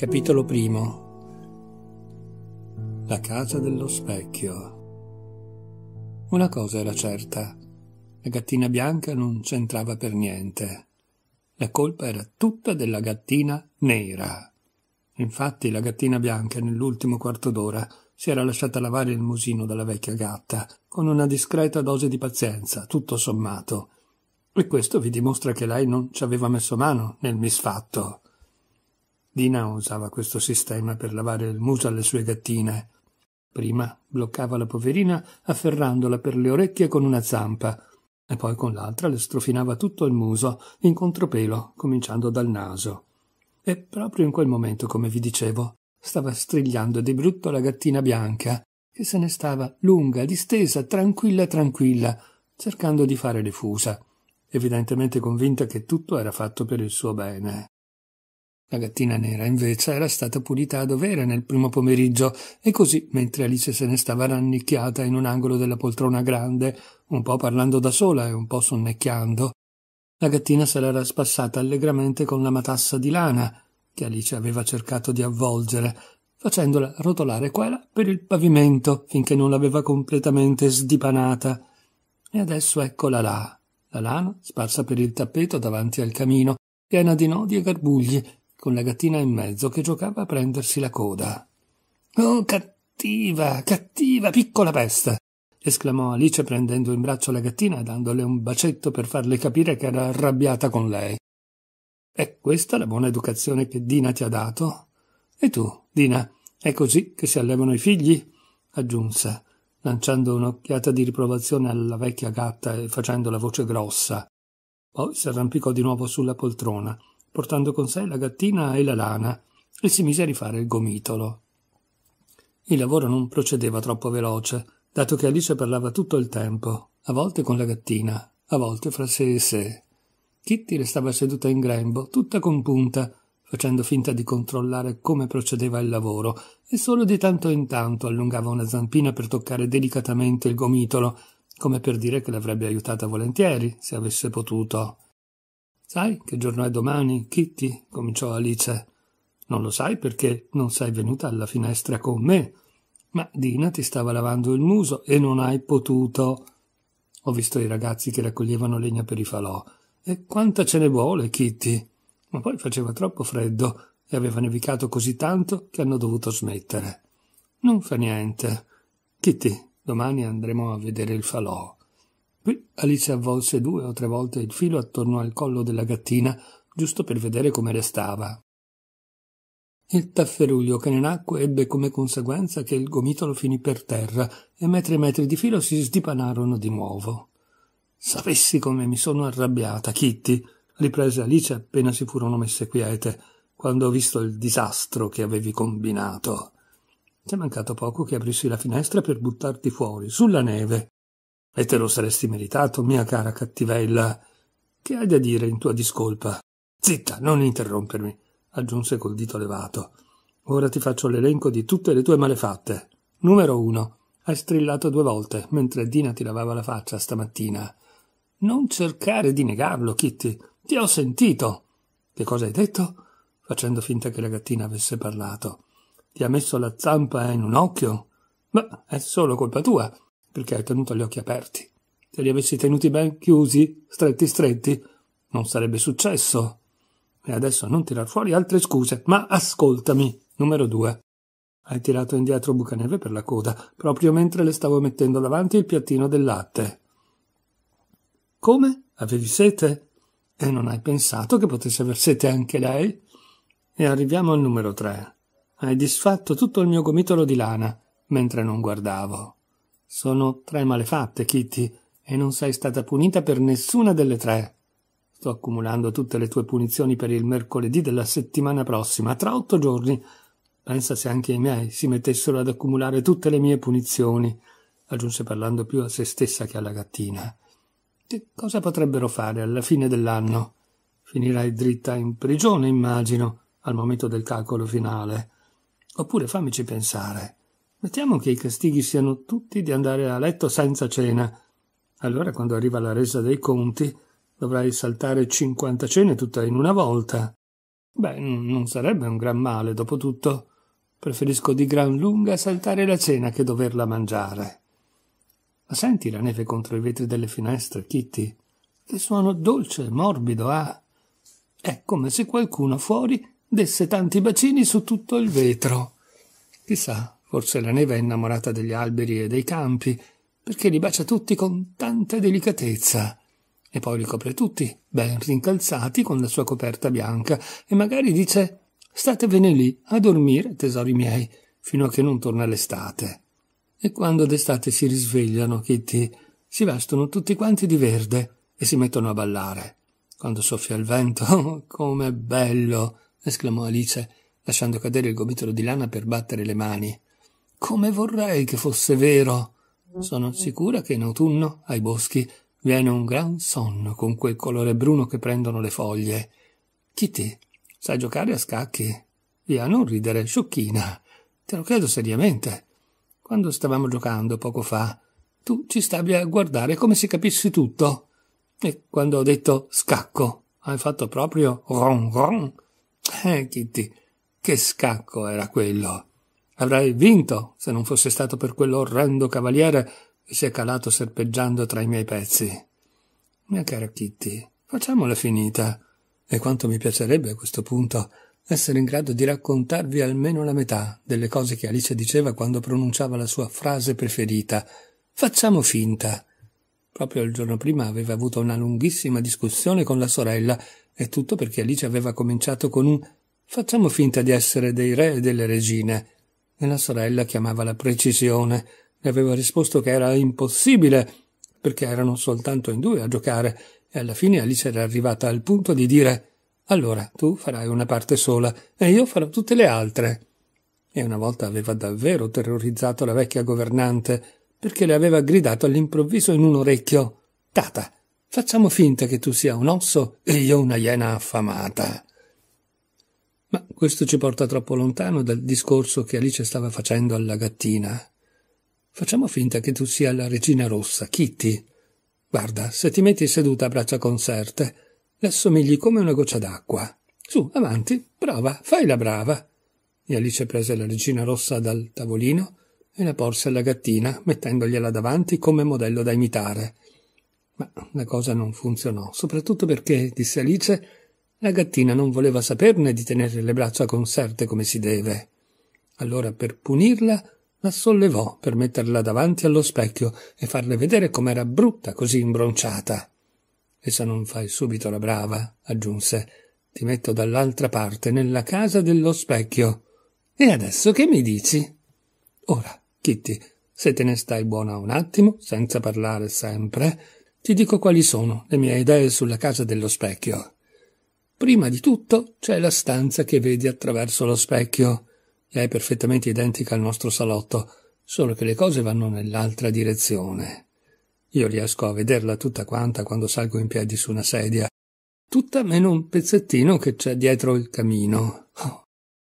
Capitolo primo La casa dello specchio Una cosa era certa. La gattina bianca non c'entrava per niente. La colpa era tutta della gattina nera. Infatti la gattina bianca nell'ultimo quarto d'ora si era lasciata lavare il musino dalla vecchia gatta con una discreta dose di pazienza, tutto sommato. E questo vi dimostra che lei non ci aveva messo mano nel misfatto. Dina usava questo sistema per lavare il muso alle sue gattine. Prima bloccava la poverina afferrandola per le orecchie con una zampa e poi con l'altra le strofinava tutto il muso in contropelo, cominciando dal naso. E proprio in quel momento, come vi dicevo, stava strigliando di brutto la gattina bianca, che se ne stava lunga, distesa, tranquilla, tranquilla, cercando di fare le fusa, evidentemente convinta che tutto era fatto per il suo bene. La gattina nera, invece, era stata pulita a dovere nel primo pomeriggio, e così, mentre Alice se ne stava rannicchiata in un angolo della poltrona grande, un po' parlando da sola e un po' sonnecchiando, la gattina se l'era spassata allegramente con la matassa di lana che Alice aveva cercato di avvolgere, facendola rotolare qua e là per il pavimento finché non l'aveva completamente sdipanata. E adesso eccola là, la lana sparsa per il tappeto davanti al camino, piena di nodi e garbugli con la gattina in mezzo che giocava a prendersi la coda. Oh, cattiva, cattiva, piccola peste! esclamò Alice prendendo in braccio la gattina e dandole un bacetto per farle capire che era arrabbiata con lei. È questa la buona educazione che Dina ti ha dato? E tu, Dina, è così che si allevano i figli? aggiunse, lanciando un'occhiata di riprovazione alla vecchia gatta e facendo la voce grossa. Poi si arrampicò di nuovo sulla poltrona portando con sé la gattina e la lana, e si mise a rifare il gomitolo. Il lavoro non procedeva troppo veloce, dato che Alice parlava tutto il tempo, a volte con la gattina, a volte fra sé e sé. Kitty restava seduta in grembo, tutta compunta, facendo finta di controllare come procedeva il lavoro, e solo di tanto in tanto allungava una zampina per toccare delicatamente il gomitolo, come per dire che l'avrebbe aiutata volentieri, se avesse potuto. Sai che giorno è domani, Kitty? cominciò Alice. Non lo sai perché non sei venuta alla finestra con me. Ma Dina ti stava lavando il muso e non hai potuto. Ho visto i ragazzi che raccoglievano legna per i falò. E quanta ce ne vuole, Kitty? Ma poi faceva troppo freddo e aveva nevicato così tanto che hanno dovuto smettere. Non fa niente. Kitty, domani andremo a vedere il falò. Qui Alice avvolse due o tre volte il filo attorno al collo della gattina, giusto per vedere come restava. Il tafferuglio che ne nacque ebbe come conseguenza che il gomitolo finì per terra e metri e metri di filo si sdipanarono di nuovo. Sapessi come mi sono arrabbiata, Kitty, riprese Alice appena si furono messe quiete, quando ho visto il disastro che avevi combinato. Ti è mancato poco che aprissi la finestra per buttarti fuori, sulla neve. E te lo saresti meritato, mia cara cattivella. Che hai da dire in tua discolpa? Zitta, non interrompermi, aggiunse col dito levato. Ora ti faccio l'elenco di tutte le tue malefatte. Numero uno. Hai strillato due volte mentre Dina ti lavava la faccia stamattina. Non cercare di negarlo, Kitty. Ti ho sentito. Che cosa hai detto? Facendo finta che la gattina avesse parlato. Ti ha messo la zampa in un occhio? Ma è solo colpa tua perché hai tenuto gli occhi aperti. Se li avessi tenuti ben chiusi, stretti stretti, non sarebbe successo. E adesso non tirar fuori altre scuse, ma ascoltami. Numero due. Hai tirato indietro Bucaneve per la coda, proprio mentre le stavo mettendo davanti il piattino del latte. Come? Avevi sete? E non hai pensato che potesse aver sete anche lei? E arriviamo al numero tre. Hai disfatto tutto il mio gomitolo di lana, mentre non guardavo. Sono tre malefatte, Kitty, e non sei stata punita per nessuna delle tre. Sto accumulando tutte le tue punizioni per il mercoledì della settimana prossima, tra otto giorni. Pensa se anche i miei si mettessero ad accumulare tutte le mie punizioni, aggiunse parlando più a se stessa che alla gattina. Che cosa potrebbero fare alla fine dell'anno? Finirai dritta in prigione, immagino, al momento del calcolo finale. Oppure fammici pensare. Mettiamo che i castighi siano tutti di andare a letto senza cena. Allora, quando arriva la resa dei conti, dovrai saltare cinquanta cene tutta in una volta. Beh, non sarebbe un gran male, dopo tutto. Preferisco di gran lunga saltare la cena che doverla mangiare. Ma senti la neve contro i vetri delle finestre, Kitty? Che suono dolce, e morbido ha. Ah. È come se qualcuno fuori desse tanti bacini su tutto il vetro. Chissà, Forse la neve è innamorata degli alberi e dei campi, perché li bacia tutti con tanta delicatezza. E poi li copre tutti, ben rincalzati, con la sua coperta bianca, e magari dice «Statevene lì, a dormire, tesori miei, fino a che non torna l'estate». E quando d'estate si risvegliano, Kitty, si vestono tutti quanti di verde e si mettono a ballare. Quando soffia il vento, oh, com'è bello! esclamò Alice, lasciando cadere il gomitolo di lana per battere le mani. Come vorrei che fosse vero. Sono sicura che in autunno, ai boschi, viene un gran sonno con quel colore bruno che prendono le foglie. Kitty, sai giocare a scacchi? Via, non ridere, sciocchina. Te lo credo seriamente. Quando stavamo giocando poco fa, tu ci stavi a guardare come se capissi tutto. E quando ho detto scacco, hai fatto proprio ron ron. Eh, Kitty, che scacco era quello? Avrei vinto se non fosse stato per quell'orrendo cavaliere che si è calato serpeggiando tra i miei pezzi. Mia cara Kitty, facciamola finita. E quanto mi piacerebbe a questo punto essere in grado di raccontarvi almeno la metà delle cose che Alice diceva quando pronunciava la sua frase preferita. Facciamo finta. Proprio il giorno prima aveva avuto una lunghissima discussione con la sorella, e tutto perché Alice aveva cominciato con un facciamo finta di essere dei re e delle regine e la sorella chiamava la precisione. Le aveva risposto che era impossibile, perché erano soltanto in due a giocare, e alla fine Alice era arrivata al punto di dire allora tu farai una parte sola e io farò tutte le altre. E una volta aveva davvero terrorizzato la vecchia governante, perché le aveva gridato all'improvviso in un orecchio Tata, facciamo finta che tu sia un osso e io una iena affamata. Questo ci porta troppo lontano dal discorso che Alice stava facendo alla gattina. Facciamo finta che tu sia la regina rossa, Kitty. Guarda, se ti metti seduta a braccia concerte, le assomigli come una goccia d'acqua. Su, avanti, prova, fai la brava. E Alice prese la regina rossa dal tavolino e la porse alla gattina, mettendogliela davanti come modello da imitare. Ma la cosa non funzionò, soprattutto perché, disse Alice, la gattina non voleva saperne di tenere le braccia conserte come si deve. Allora, per punirla, la sollevò per metterla davanti allo specchio e farle vedere com'era brutta così imbronciata. E se non fai subito la brava, aggiunse, ti metto dall'altra parte, nella casa dello specchio. E adesso che mi dici? Ora, Kitty, se te ne stai buona un attimo, senza parlare sempre, ti dico quali sono le mie idee sulla casa dello specchio. Prima di tutto c'è la stanza che vedi attraverso lo specchio, che è perfettamente identica al nostro salotto, solo che le cose vanno nell'altra direzione. Io riesco a vederla tutta quanta quando salgo in piedi su una sedia, tutta meno un pezzettino che c'è dietro il camino. Oh,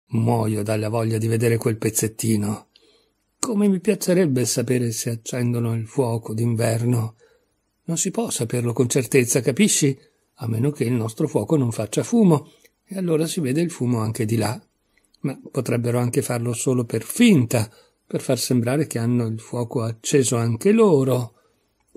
muoio dalla voglia di vedere quel pezzettino. Come mi piacerebbe sapere se accendono il fuoco d'inverno. Non si può saperlo con certezza, capisci? a meno che il nostro fuoco non faccia fumo, e allora si vede il fumo anche di là. Ma potrebbero anche farlo solo per finta, per far sembrare che hanno il fuoco acceso anche loro.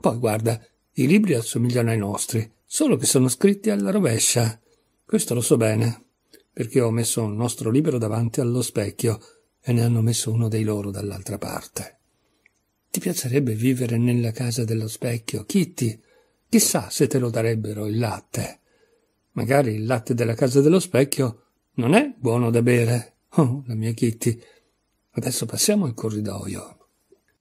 Poi guarda, i libri assomigliano ai nostri, solo che sono scritti alla rovescia. Questo lo so bene, perché ho messo un nostro libro davanti allo specchio e ne hanno messo uno dei loro dall'altra parte. Ti piacerebbe vivere nella casa dello specchio, Kitty? Chissà se te lo darebbero il latte. Magari il latte della casa dello specchio non è buono da bere. Oh, la mia Kitty. Adesso passiamo al corridoio.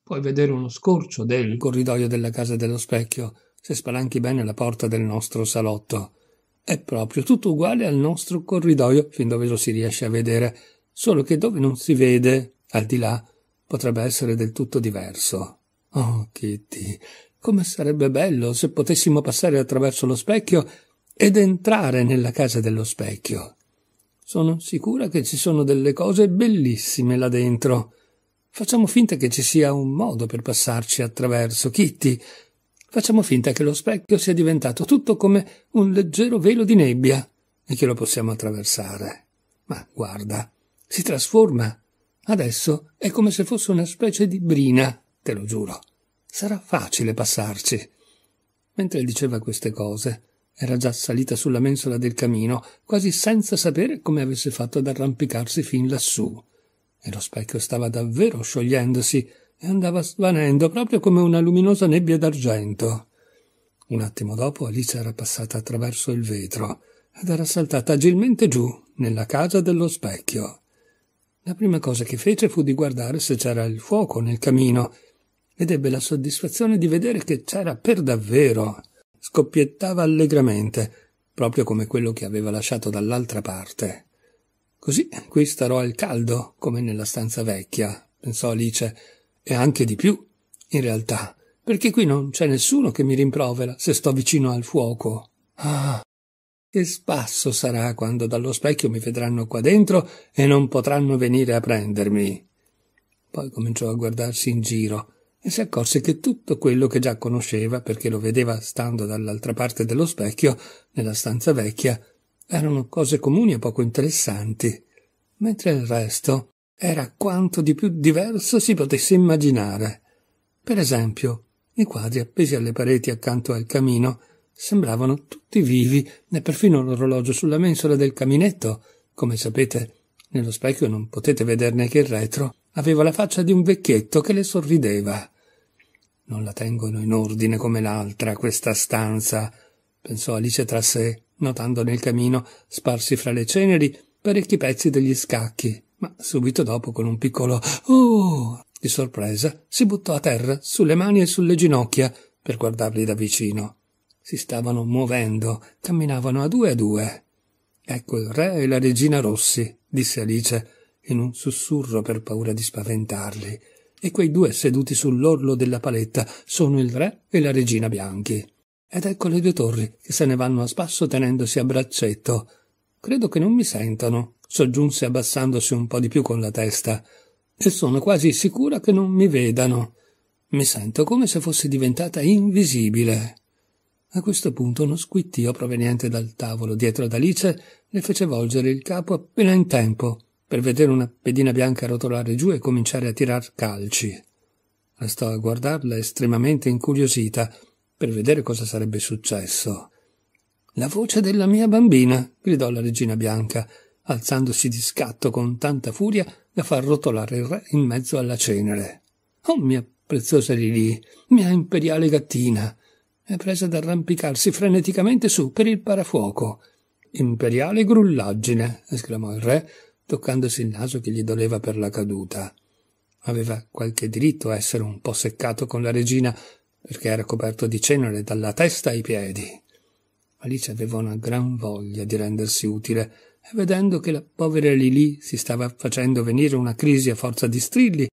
Puoi vedere uno scorcio del corridoio della casa dello specchio se spalanchi bene la porta del nostro salotto. È proprio tutto uguale al nostro corridoio fin dove lo si riesce a vedere, solo che dove non si vede, al di là, potrebbe essere del tutto diverso. Oh, Kitty, come sarebbe bello se potessimo passare attraverso lo specchio ed entrare nella casa dello specchio. Sono sicura che ci sono delle cose bellissime là dentro. Facciamo finta che ci sia un modo per passarci attraverso, Kitty. Facciamo finta che lo specchio sia diventato tutto come un leggero velo di nebbia e che lo possiamo attraversare. Ma guarda, si trasforma. Adesso è come se fosse una specie di brina, te lo giuro sarà facile passarci. Mentre diceva queste cose, era già salita sulla mensola del camino, quasi senza sapere come avesse fatto ad arrampicarsi fin lassù. E lo specchio stava davvero sciogliendosi e andava svanendo proprio come una luminosa nebbia d'argento. Un attimo dopo Alice era passata attraverso il vetro ed era saltata agilmente giù nella casa dello specchio. La prima cosa che fece fu di guardare se c'era il fuoco nel camino ed ebbe la soddisfazione di vedere che c'era per davvero. Scoppiettava allegramente, proprio come quello che aveva lasciato dall'altra parte. Così qui starò al caldo, come nella stanza vecchia, pensò Alice, e anche di più, in realtà, perché qui non c'è nessuno che mi rimprovera se sto vicino al fuoco. Ah, che spasso sarà quando dallo specchio mi vedranno qua dentro e non potranno venire a prendermi. Poi cominciò a guardarsi in giro e si accorse che tutto quello che già conosceva, perché lo vedeva stando dall'altra parte dello specchio, nella stanza vecchia, erano cose comuni e poco interessanti, mentre il resto era quanto di più diverso si potesse immaginare. Per esempio, i quadri appesi alle pareti accanto al camino sembravano tutti vivi, e perfino l'orologio sulla mensola del caminetto, come sapete, nello specchio non potete vederne che il retro, aveva la faccia di un vecchietto che le sorrideva. Non la tengono in ordine come l'altra, questa stanza, pensò Alice tra sé, notando nel camino, sparsi fra le ceneri, parecchi pezzi degli scacchi, ma subito dopo, con un piccolo Oh! di sorpresa, si buttò a terra, sulle mani e sulle ginocchia, per guardarli da vicino. Si stavano muovendo, camminavano a due a due. Ecco il re e la regina Rossi, disse Alice, in un sussurro per paura di spaventarli e quei due seduti sull'orlo della paletta sono il re e la regina bianchi. Ed ecco le due torri che se ne vanno a spasso tenendosi a braccetto. Credo che non mi sentano, soggiunse abbassandosi un po' di più con la testa, e sono quasi sicura che non mi vedano. Mi sento come se fossi diventata invisibile. A questo punto uno squittio proveniente dal tavolo dietro ad Alice le fece volgere il capo appena in tempo per vedere una pedina bianca rotolare giù e cominciare a tirar calci. Restò a guardarla estremamente incuriosita per vedere cosa sarebbe successo. La voce della mia bambina, gridò la regina bianca, alzandosi di scatto con tanta furia da far rotolare il re in mezzo alla cenere. Oh mia preziosa Lili, mia imperiale gattina! È presa ad arrampicarsi freneticamente su per il parafuoco. Imperiale grullaggine! esclamò il re, toccandosi il naso che gli doleva per la caduta. Aveva qualche diritto a essere un po' seccato con la regina, perché era coperto di cenere dalla testa ai piedi. Alice aveva una gran voglia di rendersi utile, e vedendo che la povera Lili si stava facendo venire una crisi a forza di strilli,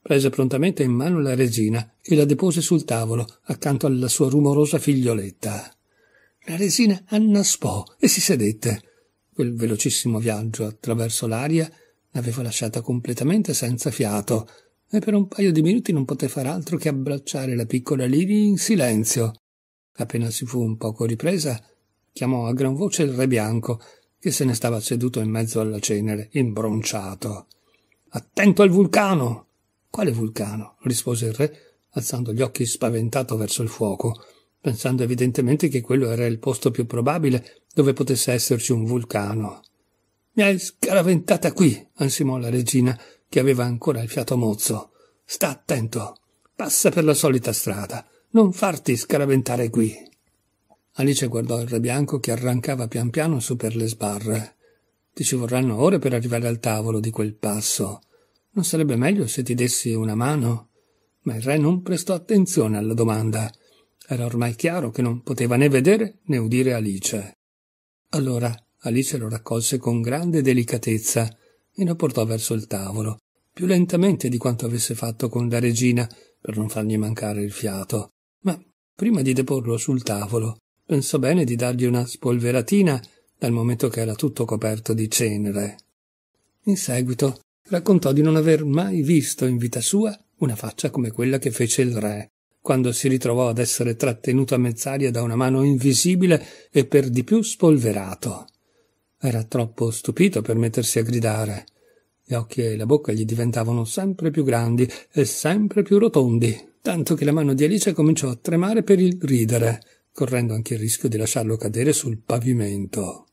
prese prontamente in mano la regina e la depose sul tavolo accanto alla sua rumorosa figlioletta. La resina annaspò e si sedette. Quel velocissimo viaggio attraverso l'aria l'aveva lasciata completamente senza fiato e per un paio di minuti non poté far altro che abbracciare la piccola Livy in silenzio. Appena si fu un poco ripresa, chiamò a gran voce il re bianco, che se ne stava seduto in mezzo alla cenere, imbronciato. Attento al vulcano! Quale vulcano? rispose il re, alzando gli occhi spaventato verso il fuoco pensando evidentemente che quello era il posto più probabile dove potesse esserci un vulcano. Mi hai scaraventata qui, ansimò la regina, che aveva ancora il fiato mozzo. Sta attento. Passa per la solita strada. Non farti scaraventare qui. Alice guardò il re bianco che arrancava pian piano su per le sbarre. Ti ci vorranno ore per arrivare al tavolo di quel passo. Non sarebbe meglio se ti dessi una mano? Ma il re non prestò attenzione alla domanda. Era ormai chiaro che non poteva né vedere né udire Alice. Allora Alice lo raccolse con grande delicatezza e lo portò verso il tavolo, più lentamente di quanto avesse fatto con la regina, per non fargli mancare il fiato. Ma prima di deporlo sul tavolo, pensò bene di dargli una spolveratina dal momento che era tutto coperto di cenere. In seguito raccontò di non aver mai visto in vita sua una faccia come quella che fece il re quando si ritrovò ad essere trattenuto a mezz'aria da una mano invisibile e per di più spolverato. Era troppo stupito per mettersi a gridare. Gli occhi e la bocca gli diventavano sempre più grandi e sempre più rotondi, tanto che la mano di Alice cominciò a tremare per il ridere, correndo anche il rischio di lasciarlo cadere sul pavimento.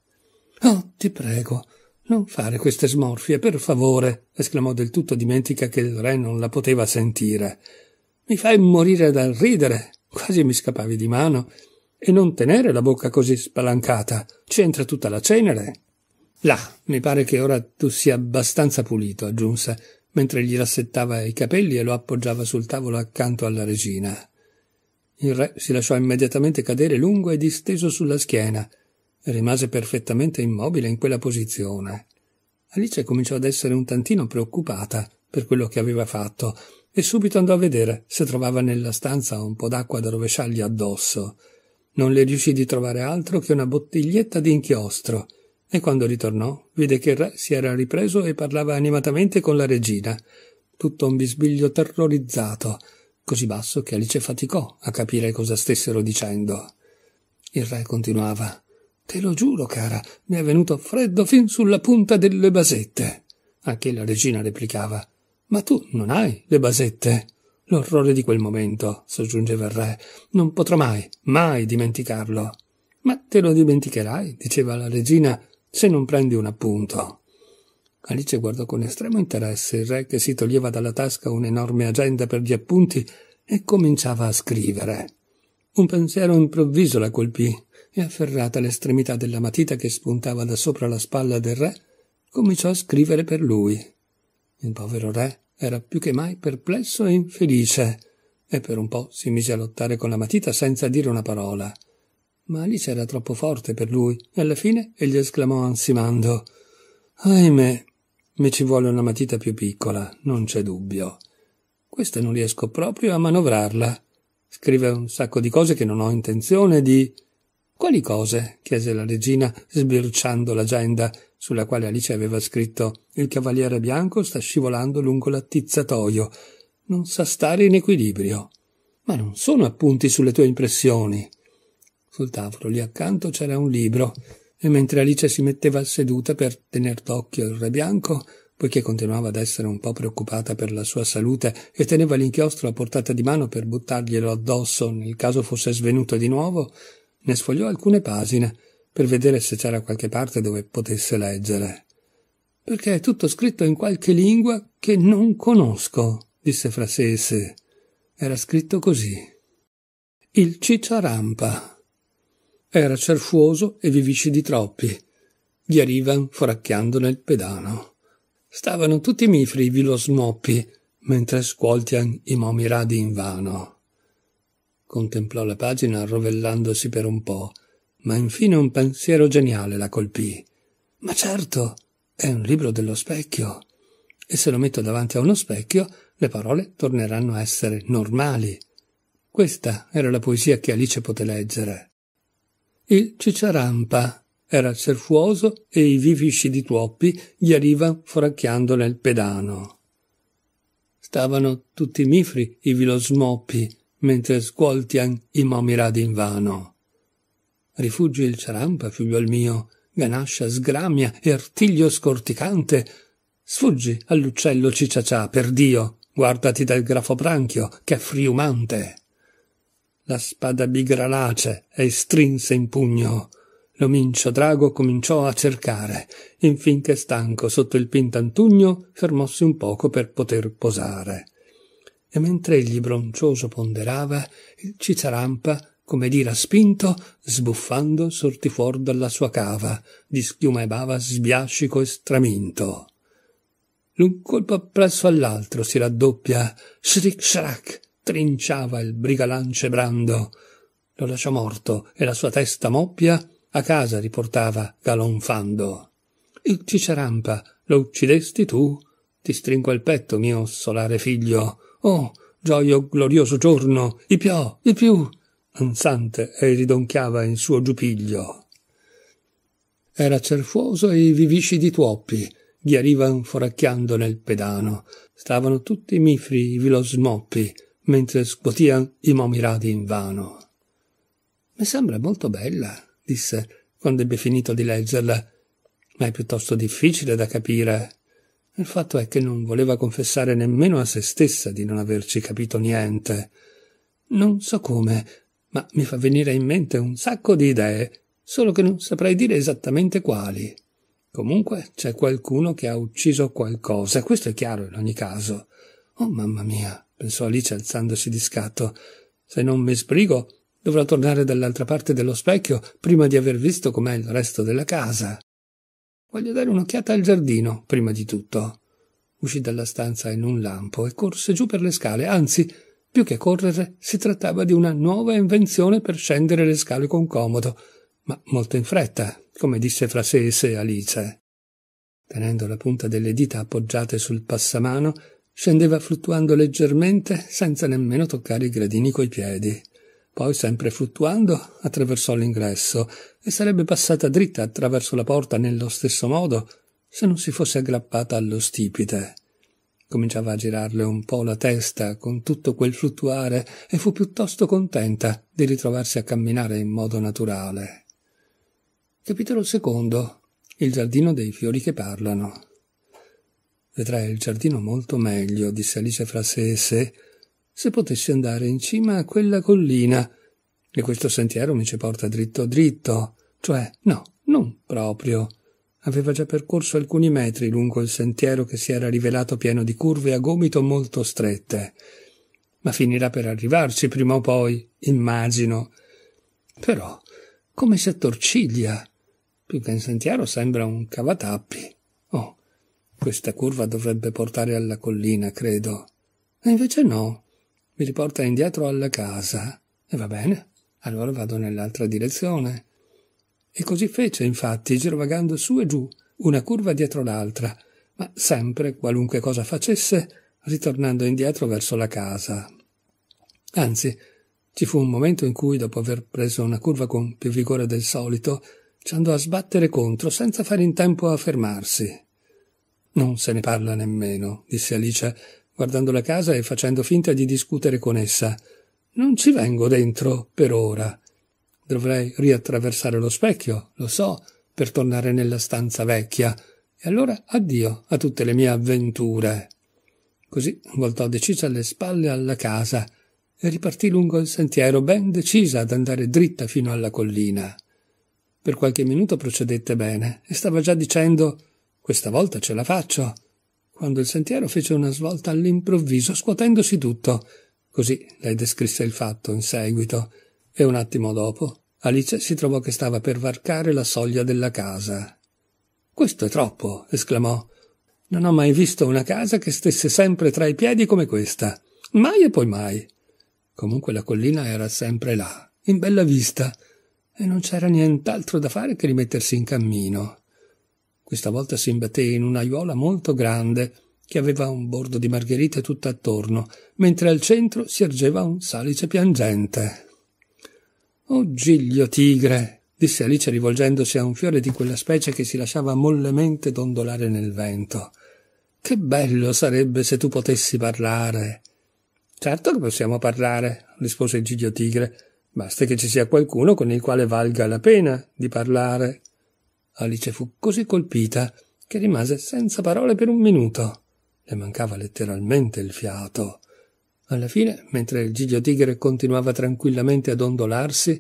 Oh, ti prego, non fare queste smorfie, per favore, esclamò del tutto dimentica che il re non la poteva sentire. Mi fai morire dal ridere. Quasi mi scappavi di mano. E non tenere la bocca così spalancata. C'entra tutta la cenere. Là, mi pare che ora tu sia abbastanza pulito, aggiunse, mentre gli rassettava i capelli e lo appoggiava sul tavolo accanto alla regina. Il re si lasciò immediatamente cadere lungo e disteso sulla schiena e rimase perfettamente immobile in quella posizione. Alice cominciò ad essere un tantino preoccupata per quello che aveva fatto e subito andò a vedere se trovava nella stanza un po' d'acqua da rovesciargli addosso. Non le riuscì di trovare altro che una bottiglietta di inchiostro e quando ritornò vide che il re si era ripreso e parlava animatamente con la regina, tutto un bisbiglio terrorizzato, così basso che Alice faticò a capire cosa stessero dicendo. Il re continuava Te lo giuro, cara, mi è venuto freddo fin sulla punta delle basette. Anche la regina replicava ma tu non hai le basette. L'orrore di quel momento, soggiungeva il re, non potrò mai, mai dimenticarlo. Ma te lo dimenticherai, diceva la regina, se non prendi un appunto. Alice guardò con estremo interesse il re che si toglieva dalla tasca un'enorme agenda per gli appunti e cominciava a scrivere. Un pensiero improvviso la colpì e, afferrata l'estremità della matita che spuntava da sopra la spalla del re, cominciò a scrivere per lui. Il povero re era più che mai perplesso e infelice, e per un po' si mise a lottare con la matita senza dire una parola. Ma Alice era troppo forte per lui, e alla fine egli esclamò ansimando Ahimè, mi ci vuole una matita più piccola, non c'è dubbio. Questa non riesco proprio a manovrarla. Scrive un sacco di cose che non ho intenzione di... Quali cose? chiese la regina, sbirciando l'agenda sulla quale Alice aveva scritto Il cavaliere bianco sta scivolando lungo l'attizzatoio. Non sa stare in equilibrio. Ma non sono appunti sulle tue impressioni. Sul tavolo lì accanto c'era un libro, e mentre Alice si metteva seduta per tener d'occhio il re bianco, poiché continuava ad essere un po' preoccupata per la sua salute e teneva l'inchiostro a portata di mano per buttarglielo addosso nel caso fosse svenuto di nuovo, ne sfogliò alcune pagine per vedere se c'era qualche parte dove potesse leggere. Perché è tutto scritto in qualche lingua che non conosco, disse fra sé e sé. Era scritto così. Il cicciarampa. Era cerfuoso e vivici di troppi. Gli arrivan foracchiando nel pedano. Stavano tutti mifri i smoppi, mentre scuoltian i momi radi invano. Contemplò la pagina arrovellandosi per un po', ma infine un pensiero geniale la colpì. Ma certo, è un libro dello specchio. E se lo metto davanti a uno specchio, le parole torneranno a essere normali. Questa era la poesia che Alice poté leggere. Il cicciarampa era serfuoso e i vivi di tuoppi gli arriva foracchiando nel pedano. Stavano tutti mifri i vilosmoppi, mentre scuoltian i momirad invano. Rifugge il ciarampa, figliuol mio, ganascia, sgramia e artiglio scorticante. Sfuggi all'uccello cicciacià, per Dio, guardati dal grafo branchio, che è friumante. La spada bigralace e strinse in pugno. L'omincio drago cominciò a cercare, infin che stanco sotto il pintantugno fermossi un poco per poter posare. E mentre egli broncioso ponderava, il cicerampa come l'ira spinto, sbuffando sorti fuor dalla sua cava, di schiuma e bava sbiascico e straminto. L'un colpo appresso all'altro si raddoppia, shrick shrack, trinciava il brigalance brando. Lo lasciò morto e la sua testa moppia a casa riportava galonfando. Il cicerampa, lo uccidesti tu? Ti stringo al petto, mio solare figlio. Oh, gioio glorioso giorno, i piò, i più, ansante e ridonchiava in suo giupiglio. Era cerfuoso e i di tuoppi ghiarivan foracchiando nel pedano. Stavano tutti i mifri, i vilosmoppi, mentre scuotian i momirati in vano. Mi sembra molto bella, disse quando ebbe finito di leggerla, ma è piuttosto difficile da capire. Il fatto è che non voleva confessare nemmeno a se stessa di non averci capito niente. Non so come, ma mi fa venire in mente un sacco di idee, solo che non saprei dire esattamente quali. Comunque c'è qualcuno che ha ucciso qualcosa, questo è chiaro in ogni caso. Oh mamma mia, pensò Alice alzandosi di scatto. Se non mi sbrigo, dovrò tornare dall'altra parte dello specchio prima di aver visto com'è il resto della casa. Voglio dare un'occhiata al giardino, prima di tutto. Uscì dalla stanza in un lampo e corse giù per le scale, anzi più che correre, si trattava di una nuova invenzione per scendere le scale con comodo, ma molto in fretta, come disse fra sé e sé Alice. Tenendo la punta delle dita appoggiate sul passamano, scendeva fluttuando leggermente senza nemmeno toccare i gradini coi piedi. Poi, sempre fluttuando, attraversò l'ingresso e sarebbe passata dritta attraverso la porta nello stesso modo se non si fosse aggrappata allo stipite. Cominciava a girarle un po' la testa con tutto quel fluttuare e fu piuttosto contenta di ritrovarsi a camminare in modo naturale. Capitolo secondo. Il giardino dei fiori che parlano. Vedrai il giardino molto meglio, disse Alice fra sé e sé, se potessi andare in cima a quella collina. E questo sentiero mi ci porta dritto dritto, cioè no, non proprio. Aveva già percorso alcuni metri lungo il sentiero che si era rivelato pieno di curve a gomito molto strette. Ma finirà per arrivarci prima o poi, immagino. Però, come si attorciglia? Più che un sentiero sembra un cavatappi. Oh, questa curva dovrebbe portare alla collina, credo. E invece no. Mi riporta indietro alla casa. E va bene. Allora vado nell'altra direzione. E così fece, infatti, girovagando su e giù, una curva dietro l'altra, ma sempre, qualunque cosa facesse, ritornando indietro verso la casa. Anzi, ci fu un momento in cui, dopo aver preso una curva con più vigore del solito, ci andò a sbattere contro senza fare in tempo a fermarsi. Non se ne parla nemmeno, disse Alice, guardando la casa e facendo finta di discutere con essa. Non ci vengo dentro, per ora. Dovrei riattraversare lo specchio, lo so, per tornare nella stanza vecchia. E allora addio a tutte le mie avventure. Così voltò decisa le spalle alla casa e ripartì lungo il sentiero, ben decisa ad andare dritta fino alla collina. Per qualche minuto procedette bene e stava già dicendo questa volta ce la faccio, quando il sentiero fece una svolta all'improvviso, scuotendosi tutto. Così lei descrisse il fatto in seguito, e un attimo dopo Alice si trovò che stava per varcare la soglia della casa. Questo è troppo, esclamò. Non ho mai visto una casa che stesse sempre tra i piedi come questa. Mai e poi mai. Comunque la collina era sempre là, in bella vista, e non c'era nient'altro da fare che rimettersi in cammino. Questa volta si imbatté in un'aiuola molto grande, che aveva un bordo di margherite tutt'attorno, mentre al centro si ergeva un salice piangente. Oh giglio tigre, disse Alice rivolgendosi a un fiore di quella specie che si lasciava mollemente dondolare nel vento. Che bello sarebbe se tu potessi parlare. Certo che possiamo parlare, rispose il giglio tigre. Basta che ci sia qualcuno con il quale valga la pena di parlare. Alice fu così colpita che rimase senza parole per un minuto. Le mancava letteralmente il fiato. Alla fine, mentre il Giglio Tigre continuava tranquillamente ad ondolarsi,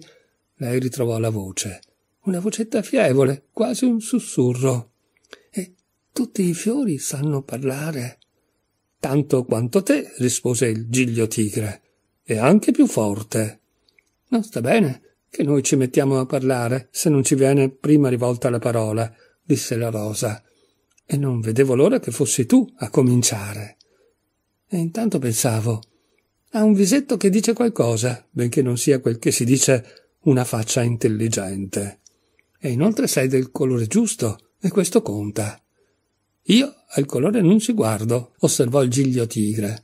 lei ritrovò la voce. Una vocetta fievole, quasi un sussurro. E tutti i fiori sanno parlare. Tanto quanto te, rispose il Giglio Tigre, e anche più forte. Non sta bene che noi ci mettiamo a parlare se non ci viene prima rivolta la parola, disse la rosa e non vedevo l'ora che fossi tu a cominciare. E intanto pensavo ha un visetto che dice qualcosa, benché non sia quel che si dice una faccia intelligente. E inoltre sei del colore giusto, e questo conta. Io al colore non ci guardo, osservò il giglio tigre.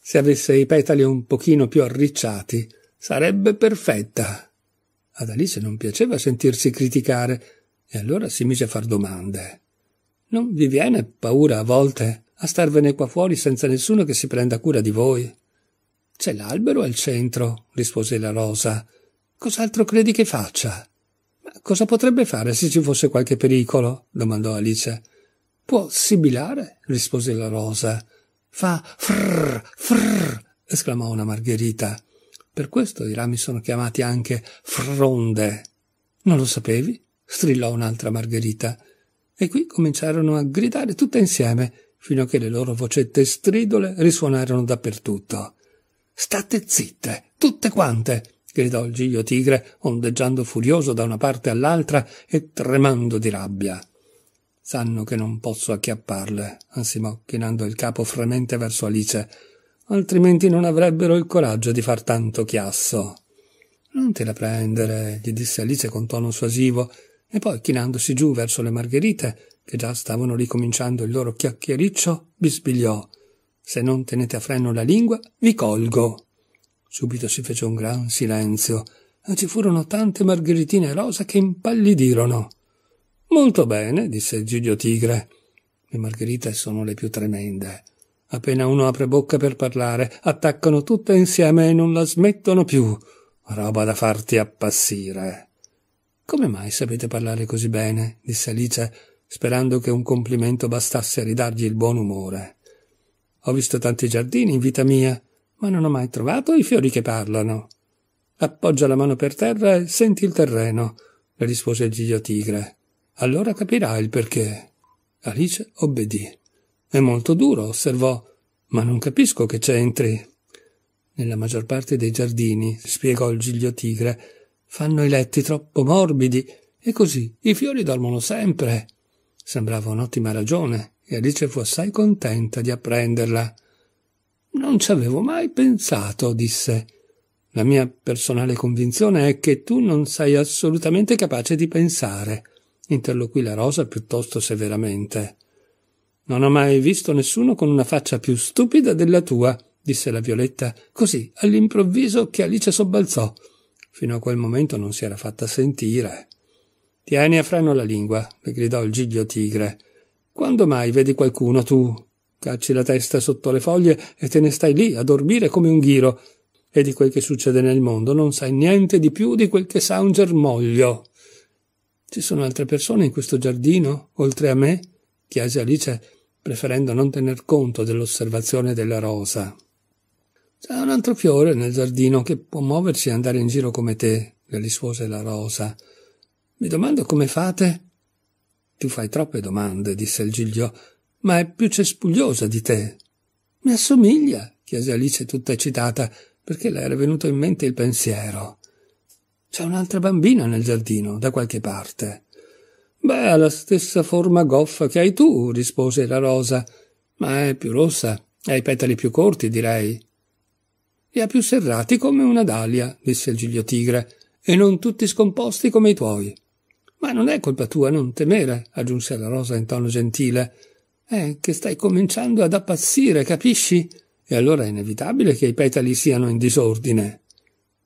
Se avesse i petali un pochino più arricciati, sarebbe perfetta. Ad Alice non piaceva sentirsi criticare, e allora si mise a far domande. Non vi viene paura a volte a starvene qua fuori senza nessuno che si prenda cura di voi? C'è l'albero al centro, rispose la rosa. Cos'altro credi che faccia? Ma cosa potrebbe fare se ci fosse qualche pericolo? domandò Alice. Può sibilare, rispose la rosa. Fa frrr, frrr, esclamò una margherita. Per questo i rami sono chiamati anche fronde. Non lo sapevi? strillò un'altra margherita. E qui cominciarono a gridare tutte insieme, fino a che le loro vocette stridole risuonarono dappertutto. State zitte, tutte quante! gridò il giglio tigre, ondeggiando furioso da una parte all'altra e tremando di rabbia. Sanno che non posso acchiapparle, ansimò, chinando il capo fremente verso Alice, altrimenti non avrebbero il coraggio di far tanto chiasso. Non te la prendere, gli disse Alice con tono suasivo, e poi, chinandosi giù verso le margherite, che già stavano ricominciando il loro chiacchiericcio, bisbigliò se non tenete a freno la lingua, vi colgo. Subito si fece un gran silenzio e ci furono tante margheritine rosa che impallidirono. Molto bene, disse Giulio Tigre. Le margherite sono le più tremende. Appena uno apre bocca per parlare, attaccano tutte insieme e non la smettono più. Roba da farti appassire. Come mai sapete parlare così bene? disse Alice, sperando che un complimento bastasse a ridargli il buon umore. Ho visto tanti giardini in vita mia, ma non ho mai trovato i fiori che parlano. Appoggia la mano per terra e senti il terreno, le rispose il giglio tigre. Allora capirai il perché. Alice obbedì. È molto duro, osservò, ma non capisco che c'entri. Nella maggior parte dei giardini, spiegò il giglio tigre, fanno i letti troppo morbidi e così i fiori dormono sempre. Sembrava un'ottima ragione e Alice fu assai contenta di apprenderla. Non ci avevo mai pensato, disse. La mia personale convinzione è che tu non sei assolutamente capace di pensare, interloquì la rosa piuttosto severamente. Non ho mai visto nessuno con una faccia più stupida della tua, disse la Violetta, così all'improvviso che Alice sobbalzò. Fino a quel momento non si era fatta sentire. Tieni a freno la lingua, le gridò il giglio tigre. Quando mai vedi qualcuno tu? Cacci la testa sotto le foglie e te ne stai lì a dormire come un ghiro. E di quel che succede nel mondo non sai niente di più di quel che sa un germoglio. Ci sono altre persone in questo giardino, oltre a me? chiese Alice, preferendo non tener conto dell'osservazione della rosa. C'è un altro fiore nel giardino che può muoversi e andare in giro come te, le rispose la rosa. Mi domando come fate tu fai troppe domande, disse il Giglio, ma è più cespugliosa di te. Mi assomiglia, chiese Alice tutta eccitata, perché le era venuto in mente il pensiero. C'è un'altra bambina nel giardino, da qualche parte. Beh, ha la stessa forma goffa che hai tu, rispose la rosa, ma è più rossa, ha i petali più corti, direi. E ha più serrati come una dalia, disse il Giglio Tigre, e non tutti scomposti come i tuoi. Ma non è colpa tua, non temere, aggiunse la rosa in tono gentile. È che stai cominciando ad appassire, capisci? E allora è inevitabile che i petali siano in disordine.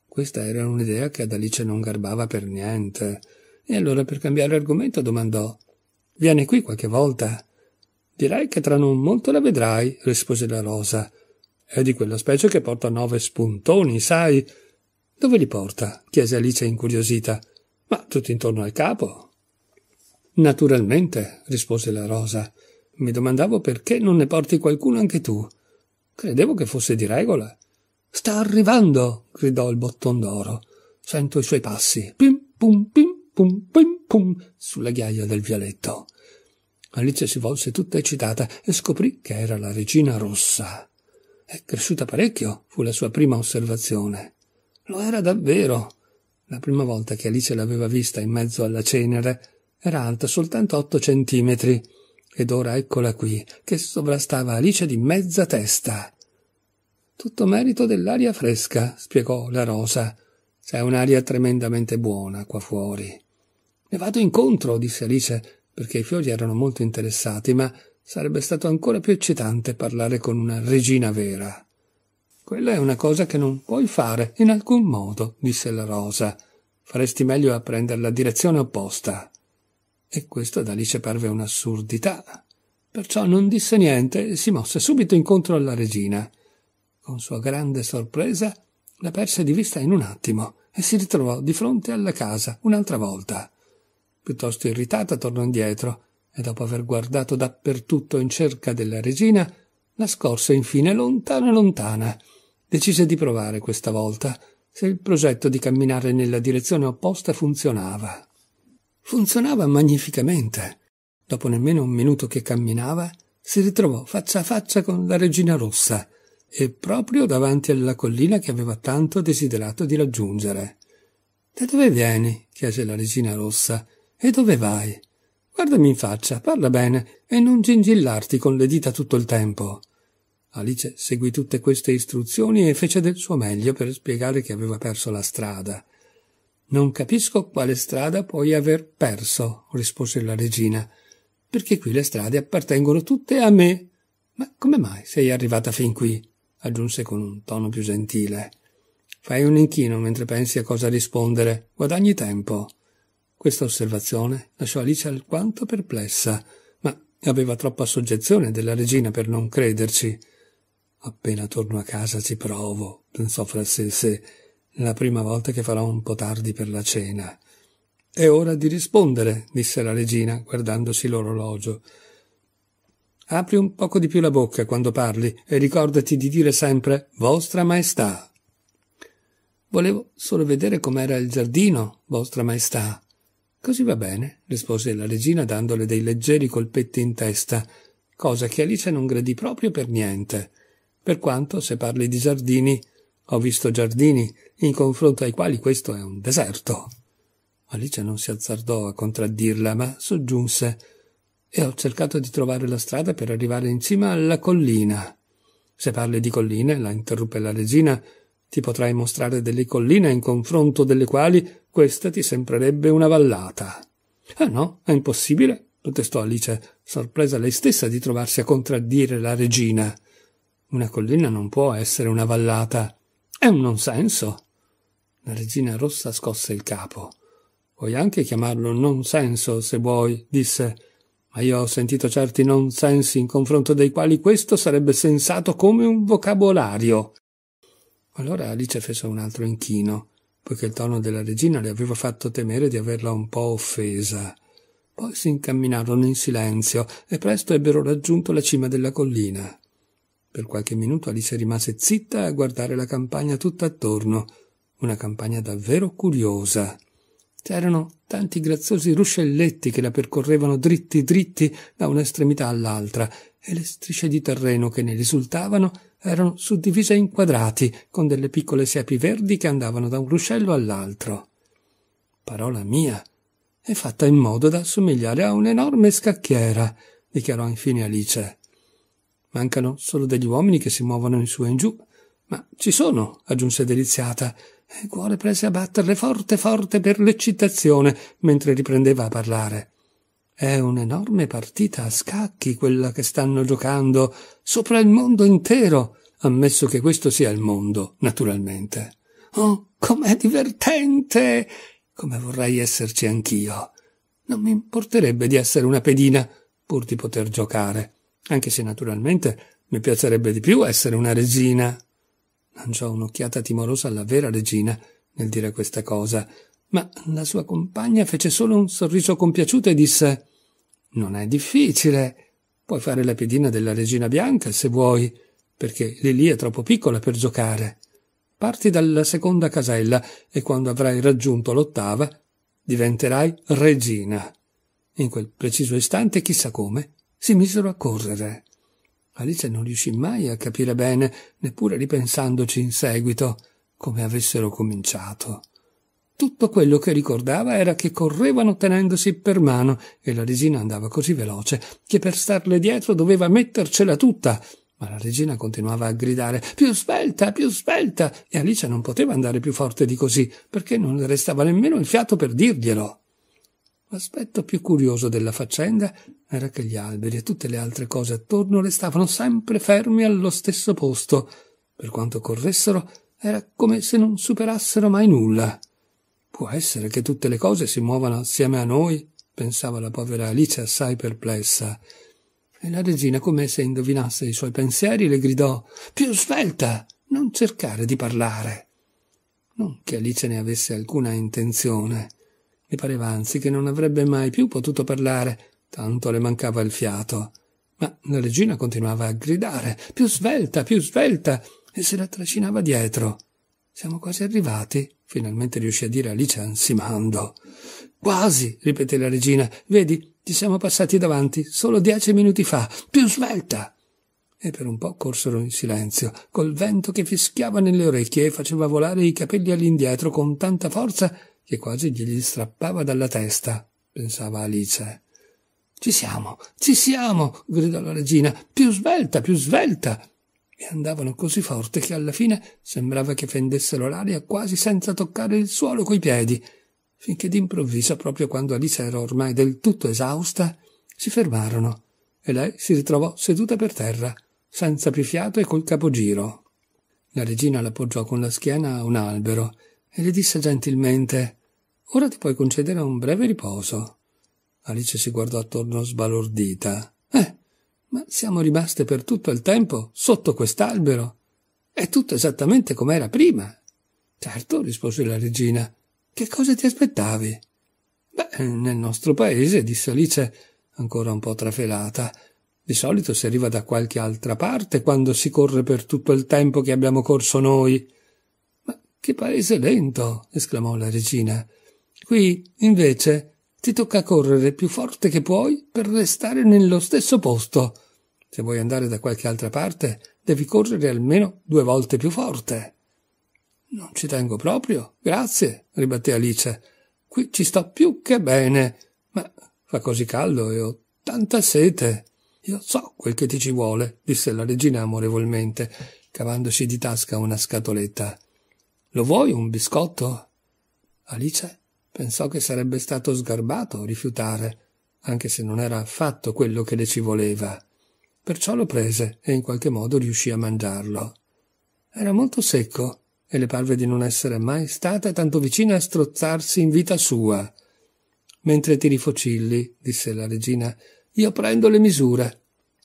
Questa era un'idea che ad Alice non garbava per niente. E allora per cambiare argomento domandò Vieni qui qualche volta. Direi che tra non molto la vedrai, rispose la rosa. È di quella specie che porta nove spuntoni, sai. Dove li porta? chiese Alice incuriosita. Ma tutto intorno al capo. Naturalmente, rispose la rosa. Mi domandavo perché non ne porti qualcuno anche tu. Credevo che fosse di regola. Sta arrivando! gridò il botton d'oro. Sento i suoi passi. Pim pum pim pum pim pum sulla ghiaia del vialetto. Alice si volse tutta eccitata e scoprì che era la regina rossa. È cresciuta parecchio, fu la sua prima osservazione. Lo era davvero. La prima volta che Alice l'aveva vista in mezzo alla cenere era alta soltanto otto centimetri, ed ora eccola qui, che sovrastava Alice di mezza testa. Tutto merito dell'aria fresca, spiegò la rosa. C'è un'aria tremendamente buona qua fuori. Ne vado incontro, disse Alice, perché i fiori erano molto interessati, ma sarebbe stato ancora più eccitante parlare con una regina vera. Quella è una cosa che non puoi fare in alcun modo, disse la rosa. Faresti meglio a prendere la direzione opposta. E questo ad Alice parve un'assurdità. Perciò non disse niente e si mosse subito incontro alla regina. Con sua grande sorpresa la perse di vista in un attimo e si ritrovò di fronte alla casa un'altra volta. Piuttosto irritata tornò indietro e dopo aver guardato dappertutto in cerca della regina la scorse infine lontana lontana Decise di provare questa volta se il progetto di camminare nella direzione opposta funzionava. Funzionava magnificamente. Dopo nemmeno un minuto che camminava, si ritrovò faccia a faccia con la regina rossa e proprio davanti alla collina che aveva tanto desiderato di raggiungere. Da dove vieni? chiese la regina rossa. E dove vai? Guardami in faccia, parla bene e non gingillarti con le dita tutto il tempo. Alice seguì tutte queste istruzioni e fece del suo meglio per spiegare che aveva perso la strada. Non capisco quale strada puoi aver perso, rispose la regina, perché qui le strade appartengono tutte a me. Ma come mai sei arrivata fin qui? aggiunse con un tono più gentile. Fai un inchino mentre pensi a cosa rispondere, guadagni tempo. Questa osservazione lasciò Alice alquanto perplessa, ma aveva troppa soggezione della regina per non crederci. Appena torno a casa ci provo, pensò fra sé sé, la prima volta che farò un po' tardi per la cena. È ora di rispondere, disse la regina, guardandosi l'orologio. Apri un poco di più la bocca quando parli e ricordati di dire sempre Vostra Maestà. Volevo solo vedere com'era il giardino, Vostra Maestà. Così va bene, rispose la regina dandole dei leggeri colpetti in testa, cosa che Alice non gradì proprio per niente. Per quanto, se parli di giardini, ho visto giardini in confronto ai quali questo è un deserto. Alice non si azzardò a contraddirla, ma soggiunse e ho cercato di trovare la strada per arrivare in cima alla collina. Se parli di colline, la interruppe la regina, ti potrai mostrare delle colline in confronto delle quali questa ti sembrerebbe una vallata. Ah no, è impossibile, protestò Alice, sorpresa lei stessa di trovarsi a contraddire la regina. Una collina non può essere una vallata. È un non senso. La regina rossa scosse il capo. Puoi anche chiamarlo non senso, se vuoi, disse. Ma io ho sentito certi non sensi in confronto dei quali questo sarebbe sensato come un vocabolario. Allora Alice fece un altro inchino, poiché il tono della regina le aveva fatto temere di averla un po' offesa. Poi si incamminarono in silenzio e presto ebbero raggiunto la cima della collina. Per qualche minuto Alice rimase zitta a guardare la campagna tutt'attorno, una campagna davvero curiosa. C'erano tanti graziosi ruscelletti che la percorrevano dritti dritti da un'estremità all'altra, e le strisce di terreno che ne risultavano erano suddivise in quadrati, con delle piccole siepi verdi che andavano da un ruscello all'altro. Parola mia, è fatta in modo da assomigliare a un'enorme scacchiera, dichiarò infine Alice. Mancano solo degli uomini che si muovono in su e in giù. Ma ci sono, aggiunse deliziata, e il cuore prese a batterle forte forte per l'eccitazione, mentre riprendeva a parlare. È un'enorme partita a scacchi quella che stanno giocando sopra il mondo intero, ammesso che questo sia il mondo, naturalmente. Oh, com'è divertente! Come vorrei esserci anch'io. Non mi importerebbe di essere una pedina, pur di poter giocare anche se naturalmente mi piacerebbe di più essere una regina. Lanciò un'occhiata timorosa alla vera regina nel dire questa cosa, ma la sua compagna fece solo un sorriso compiaciuto e disse Non è difficile. Puoi fare la pedina della regina bianca se vuoi, perché Lili è troppo piccola per giocare. Parti dalla seconda casella e quando avrai raggiunto l'ottava diventerai regina. In quel preciso istante, chissà come, si misero a correre. Alice non riuscì mai a capire bene, neppure ripensandoci in seguito, come avessero cominciato. Tutto quello che ricordava era che correvano tenendosi per mano e la regina andava così veloce che per starle dietro doveva mettercela tutta. Ma la regina continuava a gridare più svelta, più svelta, e Alice non poteva andare più forte di così, perché non le restava nemmeno il fiato per dirglielo. L'aspetto più curioso della faccenda era che gli alberi e tutte le altre cose attorno restavano sempre fermi allo stesso posto. Per quanto corressero, era come se non superassero mai nulla. Può essere che tutte le cose si muovano assieme a noi? pensava la povera Alice assai perplessa. E la regina, come se indovinasse i suoi pensieri, le gridò Più svelta! Non cercare di parlare! Non che Alice ne avesse alcuna intenzione. Le pareva anzi che non avrebbe mai più potuto parlare, tanto le mancava il fiato. Ma la regina continuava a gridare, più svelta, più svelta, e se la trascinava dietro. Siamo quasi arrivati, finalmente riuscì a dire Alice ansimando. Quasi, ripeté la regina. Vedi, ci siamo passati davanti solo dieci minuti fa. Più svelta! E per un po' corsero in silenzio, col vento che fischiava nelle orecchie e faceva volare i capelli all'indietro con tanta forza che quasi gli strappava dalla testa, pensava Alice. Ci siamo, ci siamo, gridò la regina, più svelta, più svelta. E andavano così forte che alla fine sembrava che fendessero l'aria quasi senza toccare il suolo coi piedi, finché d'improvviso, proprio quando Alice era ormai del tutto esausta, si fermarono e lei si ritrovò seduta per terra, senza più fiato e col capogiro. La regina l'appoggiò con la schiena a un albero e le disse gentilmente Ora ti puoi concedere un breve riposo. Alice si guardò attorno sbalordita. Eh, ma siamo rimaste per tutto il tempo sotto quest'albero. È tutto esattamente come era prima. Certo, rispose la regina. Che cosa ti aspettavi? Beh, nel nostro paese, disse Alice, ancora un po' trafelata, di solito si arriva da qualche altra parte quando si corre per tutto il tempo che abbiamo corso noi. Che paese lento! esclamò la regina. Qui, invece, ti tocca correre più forte che puoi per restare nello stesso posto. Se vuoi andare da qualche altra parte, devi correre almeno due volte più forte. Non ci tengo proprio, grazie, ribatté Alice. Qui ci sto più che bene, ma fa così caldo e ho tanta sete. Io so quel che ti ci vuole, disse la regina amorevolmente, cavandosi di tasca una scatoletta. Lo vuoi un biscotto? Alice pensò che sarebbe stato sgarbato rifiutare, anche se non era affatto quello che le ci voleva. Perciò lo prese e in qualche modo riuscì a mangiarlo. Era molto secco e le parve di non essere mai stata tanto vicina a strozzarsi in vita sua. Mentre ti rifocilli, disse la regina, io prendo le misure.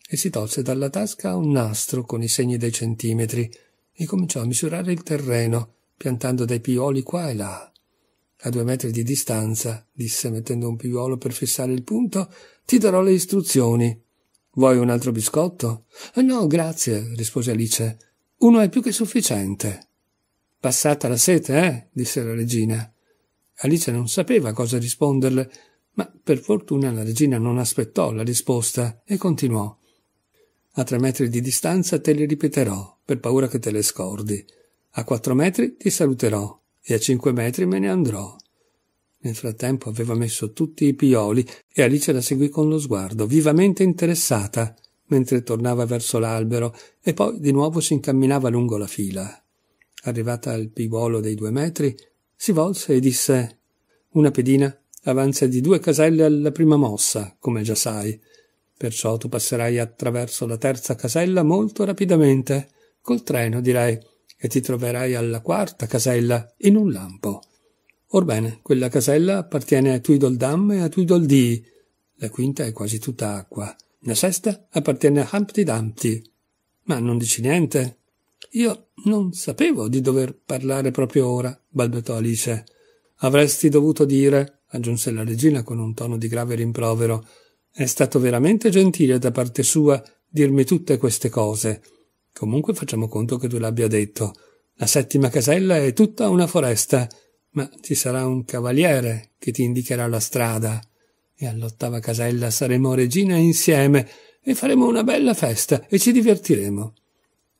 E si tolse dalla tasca un nastro con i segni dei centimetri e cominciò a misurare il terreno, piantando dei piuoli qua e là. A due metri di distanza, disse mettendo un piuolo per fissare il punto, ti darò le istruzioni. Vuoi un altro biscotto? Eh, no, grazie, rispose Alice. Uno è più che sufficiente. Passata la sete, eh? disse la regina. Alice non sapeva cosa risponderle, ma per fortuna la regina non aspettò la risposta e continuò. A tre metri di distanza te le ripeterò, per paura che te le scordi. A quattro metri ti saluterò e a cinque metri me ne andrò. Nel frattempo aveva messo tutti i pioli e Alice la seguì con lo sguardo, vivamente interessata, mentre tornava verso l'albero e poi di nuovo si incamminava lungo la fila. Arrivata al piuolo dei due metri, si volse e disse Una pedina avanza di due caselle alla prima mossa, come già sai. Perciò tu passerai attraverso la terza casella molto rapidamente, col treno, direi e ti troverai alla quarta casella, in un lampo. Orbene, quella casella appartiene a Tweedledum e a Tweedledee. La quinta è quasi tutta acqua. La sesta appartiene a Humpty Dumpty. Ma non dici niente? Io non sapevo di dover parlare proprio ora, balbettò Alice. Avresti dovuto dire, aggiunse la regina con un tono di grave rimprovero. È stato veramente gentile da parte sua dirmi tutte queste cose. Comunque facciamo conto che tu l'abbia detto. La settima casella è tutta una foresta, ma ci sarà un cavaliere che ti indicherà la strada. E all'ottava casella saremo regina insieme e faremo una bella festa e ci divertiremo.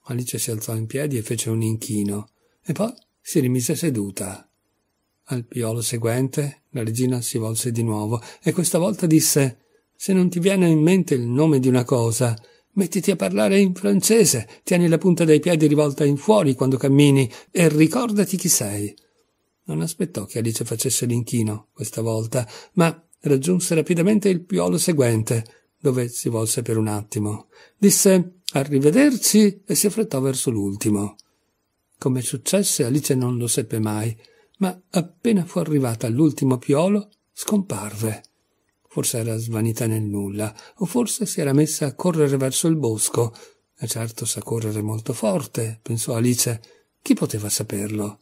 Alice si alzò in piedi e fece un inchino, e poi si rimise seduta. Al piolo seguente la regina si volse di nuovo e questa volta disse Se non ti viene in mente il nome di una cosa, Mettiti a parlare in francese, tieni la punta dei piedi rivolta in fuori quando cammini e ricordati chi sei. Non aspettò che Alice facesse l'inchino, questa volta, ma raggiunse rapidamente il piolo seguente, dove si volse per un attimo. Disse arrivederci e si affrettò verso l'ultimo. Come successe, Alice non lo seppe mai, ma appena fu arrivata all'ultimo piolo, scomparve. Forse era svanita nel nulla, o forse si era messa a correre verso il bosco. E certo sa correre molto forte, pensò Alice. Chi poteva saperlo?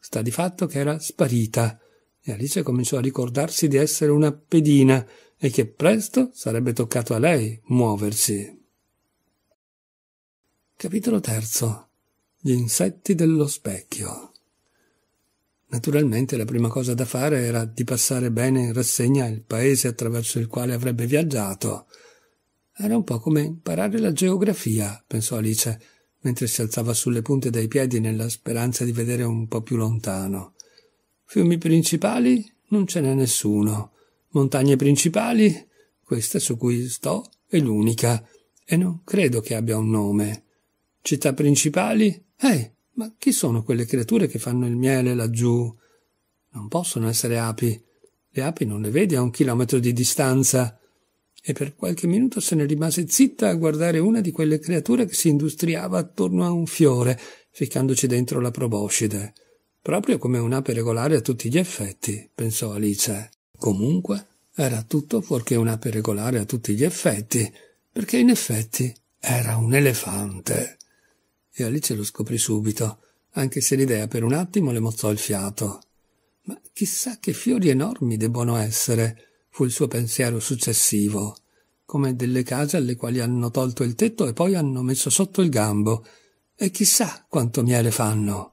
Sta di fatto che era sparita, e Alice cominciò a ricordarsi di essere una pedina e che presto sarebbe toccato a lei muoversi. Capitolo terzo. Gli insetti dello specchio. Naturalmente la prima cosa da fare era di passare bene in rassegna il paese attraverso il quale avrebbe viaggiato. Era un po' come imparare la geografia, pensò Alice, mentre si alzava sulle punte dei piedi nella speranza di vedere un po' più lontano. Fiumi principali? Non ce n'è nessuno. Montagne principali? Questa su cui sto è l'unica, e non credo che abbia un nome. Città principali? Eh, ma chi sono quelle creature che fanno il miele laggiù? Non possono essere api. Le api non le vedi a un chilometro di distanza. E per qualche minuto se ne rimase zitta a guardare una di quelle creature che si industriava attorno a un fiore, ficcandoci dentro la proboscide. Proprio come un'ape regolare a tutti gli effetti, pensò Alice. Comunque, era tutto fuorché un'ape regolare a tutti gli effetti, perché in effetti era un elefante e Alice lo scoprì subito, anche se l'idea per un attimo le mozzò il fiato. Ma chissà che fiori enormi debbono essere, fu il suo pensiero successivo, come delle case alle quali hanno tolto il tetto e poi hanno messo sotto il gambo, e chissà quanto miele fanno.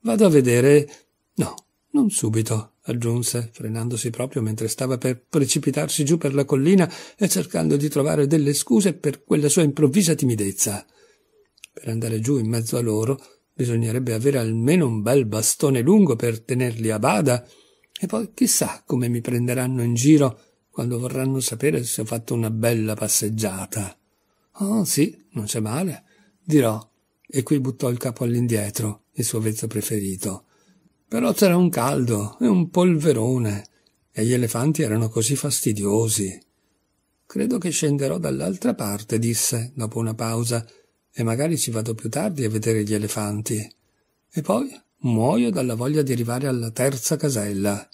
Vado a vedere. No, non subito, aggiunse, frenandosi proprio mentre stava per precipitarsi giù per la collina e cercando di trovare delle scuse per quella sua improvvisa timidezza. Per andare giù in mezzo a loro bisognerebbe avere almeno un bel bastone lungo per tenerli a bada, e poi chissà come mi prenderanno in giro quando vorranno sapere se ho fatto una bella passeggiata. Oh sì, non c'è male, dirò, e qui buttò il capo all'indietro, il suo vezzo preferito. Però c'era un caldo e un polverone, e gli elefanti erano così fastidiosi. Credo che scenderò dall'altra parte, disse, dopo una pausa, e magari ci vado più tardi a vedere gli elefanti. E poi muoio dalla voglia di arrivare alla terza casella.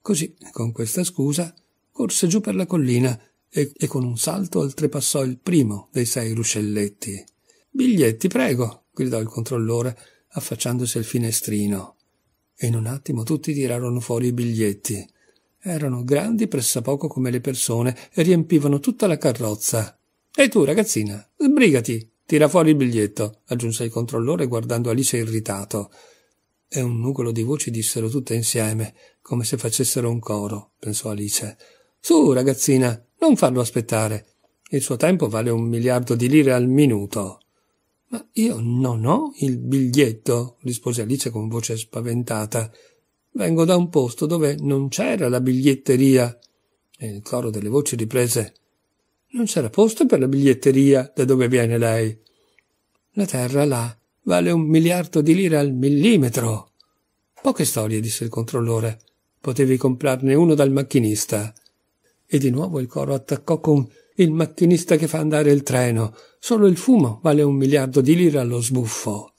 Così, con questa scusa, corse giù per la collina e, e con un salto oltrepassò il primo dei sei ruscelletti. Biglietti, prego! gridò il controllore, affacciandosi al finestrino. E in un attimo tutti tirarono fuori i biglietti. Erano grandi pressappoco come le persone e riempivano tutta la carrozza. E tu, ragazzina, sbrigati! Tira fuori il biglietto, aggiunse il controllore guardando Alice irritato. E un nugolo di voci dissero tutte insieme, come se facessero un coro, pensò Alice. Su, ragazzina, non farlo aspettare. Il suo tempo vale un miliardo di lire al minuto. Ma io non ho il biglietto, rispose Alice con voce spaventata. Vengo da un posto dove non c'era la biglietteria. E il coro delle voci riprese non c'era posto per la biglietteria da dove viene lei. La terra là vale un miliardo di lire al millimetro. Poche storie, disse il controllore. Potevi comprarne uno dal macchinista. E di nuovo il coro attaccò con il macchinista che fa andare il treno. Solo il fumo vale un miliardo di lire allo sbuffo.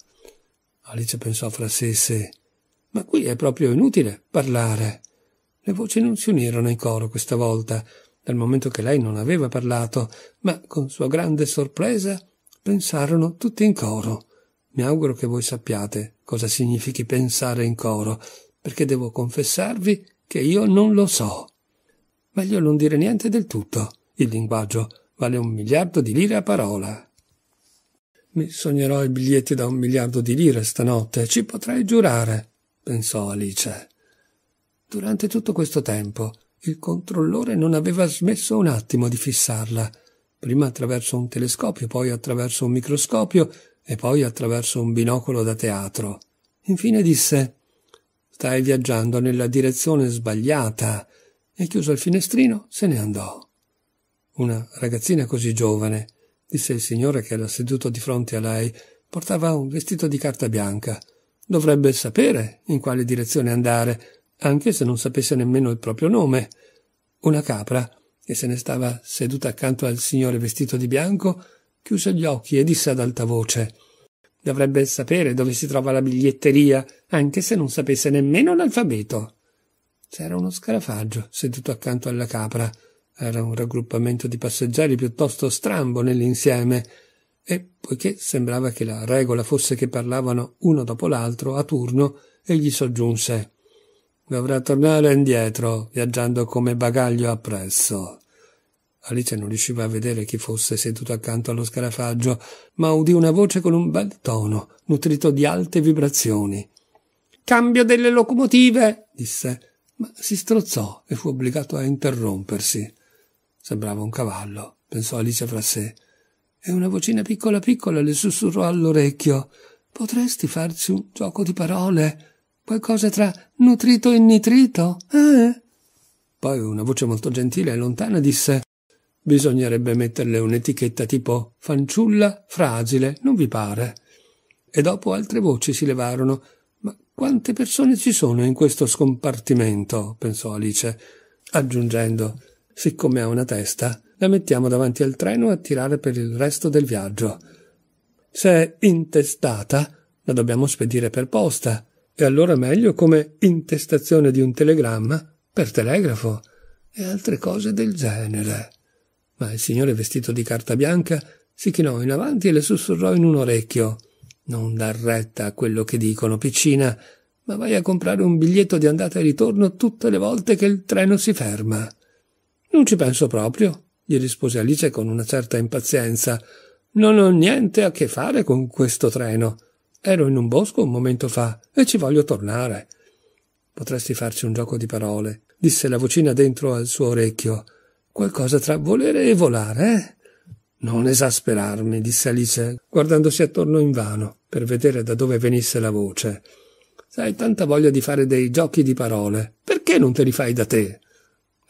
Alice pensò fra sé e sé. Ma qui è proprio inutile parlare. Le voci non si unirono in coro questa volta, dal momento che lei non aveva parlato, ma con sua grande sorpresa pensarono tutti in coro. Mi auguro che voi sappiate cosa significhi pensare in coro, perché devo confessarvi che io non lo so. Meglio non dire niente del tutto. Il linguaggio vale un miliardo di lire a parola. Mi sognerò i biglietti da un miliardo di lire stanotte, ci potrei giurare, pensò Alice. Durante tutto questo tempo il controllore non aveva smesso un attimo di fissarla, prima attraverso un telescopio, poi attraverso un microscopio e poi attraverso un binocolo da teatro. Infine disse Stai viaggiando nella direzione sbagliata e chiuso il finestrino se ne andò. Una ragazzina così giovane, disse il signore che era seduto di fronte a lei, portava un vestito di carta bianca. Dovrebbe sapere in quale direzione andare, anche se non sapesse nemmeno il proprio nome. Una capra, che se ne stava seduta accanto al signore vestito di bianco, chiuse gli occhi e disse ad alta voce Dovrebbe sapere dove si trova la biglietteria, anche se non sapesse nemmeno l'alfabeto. C'era uno scarafaggio seduto accanto alla capra. Era un raggruppamento di passeggeri piuttosto strambo nell'insieme e poiché sembrava che la regola fosse che parlavano uno dopo l'altro a turno, egli soggiunse Dovrà tornare indietro, viaggiando come bagaglio appresso. Alice non riusciva a vedere chi fosse seduto accanto allo scarafaggio, ma udì una voce con un bel tono, nutrito di alte vibrazioni. Cambio delle locomotive, disse, ma si strozzò e fu obbligato a interrompersi. Sembrava un cavallo, pensò Alice fra sé, e una vocina piccola piccola le sussurrò all'orecchio. Potresti farci un gioco di parole? Qualcosa tra nutrito e nitrito? Eh? Poi una voce molto gentile e lontana disse Bisognerebbe metterle un'etichetta tipo fanciulla fragile, non vi pare? E dopo altre voci si levarono. Ma quante persone ci sono in questo scompartimento? pensò Alice, aggiungendo Siccome ha una testa, la mettiamo davanti al treno a tirare per il resto del viaggio. Se è intestata, la dobbiamo spedire per posta e allora meglio come intestazione di un telegramma per telegrafo e altre cose del genere. Ma il signore vestito di carta bianca si chinò in avanti e le sussurrò in un orecchio. Non dar retta a quello che dicono, piccina, ma vai a comprare un biglietto di andata e ritorno tutte le volte che il treno si ferma. Non ci penso proprio, gli rispose Alice con una certa impazienza. Non ho niente a che fare con questo treno. Ero in un bosco un momento fa e ci voglio tornare. Potresti farci un gioco di parole, disse la vocina dentro al suo orecchio. Qualcosa tra volere e volare, eh? Non esasperarmi, disse Alice, guardandosi attorno invano per vedere da dove venisse la voce. Se hai tanta voglia di fare dei giochi di parole, perché non te li fai da te?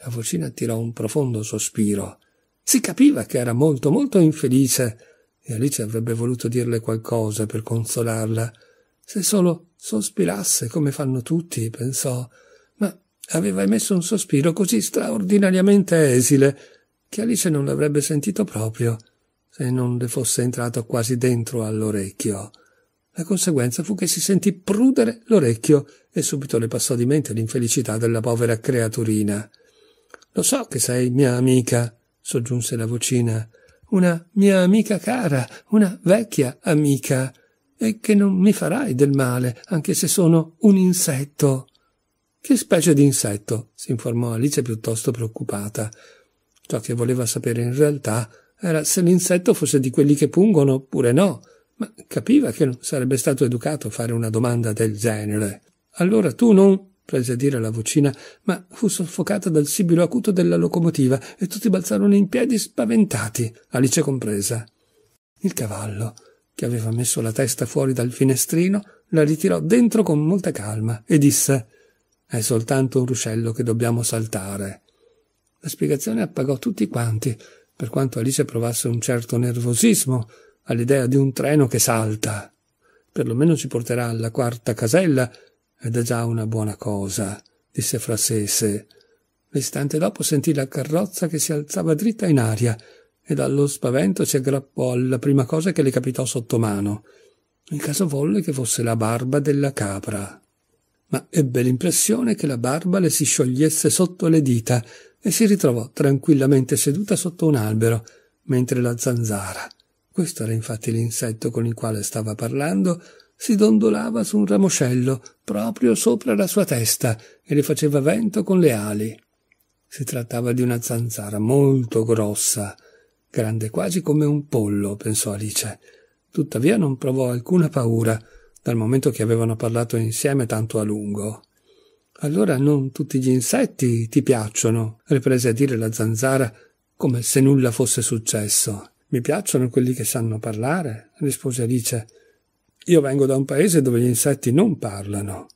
La vocina tirò un profondo sospiro. Si capiva che era molto molto infelice e Alice avrebbe voluto dirle qualcosa per consolarla. Se solo sospirasse come fanno tutti, pensò, ma aveva emesso un sospiro così straordinariamente esile che Alice non l'avrebbe sentito proprio se non le fosse entrato quasi dentro all'orecchio. La conseguenza fu che si sentì prudere l'orecchio e subito le passò di mente l'infelicità della povera creaturina. Lo so che sei mia amica, soggiunse la vocina, una mia amica cara, una vecchia amica, e che non mi farai del male, anche se sono un insetto. Che specie di insetto? si informò Alice piuttosto preoccupata. Ciò che voleva sapere in realtà era se l'insetto fosse di quelli che pungono oppure no, ma capiva che non sarebbe stato educato a fare una domanda del genere. Allora tu non prese a dire la vocina, ma fu soffocata dal sibilo acuto della locomotiva e tutti balzarono in piedi spaventati, Alice compresa. Il cavallo, che aveva messo la testa fuori dal finestrino, la ritirò dentro con molta calma e disse È soltanto un ruscello che dobbiamo saltare. La spiegazione appagò tutti quanti, per quanto Alice provasse un certo nervosismo all'idea di un treno che salta. Per lo meno ci porterà alla quarta casella ed è già una buona cosa, disse fra sé e sé. L'istante dopo sentì la carrozza che si alzava dritta in aria e dallo spavento si aggrappò alla prima cosa che le capitò sotto mano. Il caso volle che fosse la barba della capra. Ma ebbe l'impressione che la barba le si sciogliesse sotto le dita e si ritrovò tranquillamente seduta sotto un albero, mentre la zanzara, questo era infatti l'insetto con il quale stava parlando, si dondolava su un ramoscello proprio sopra la sua testa e le faceva vento con le ali. Si trattava di una zanzara molto grossa, grande quasi come un pollo, pensò Alice. Tuttavia non provò alcuna paura, dal momento che avevano parlato insieme tanto a lungo. Allora non tutti gli insetti ti piacciono, riprese a dire la zanzara, come se nulla fosse successo. Mi piacciono quelli che sanno parlare, rispose Alice. Io vengo da un paese dove gli insetti non parlano.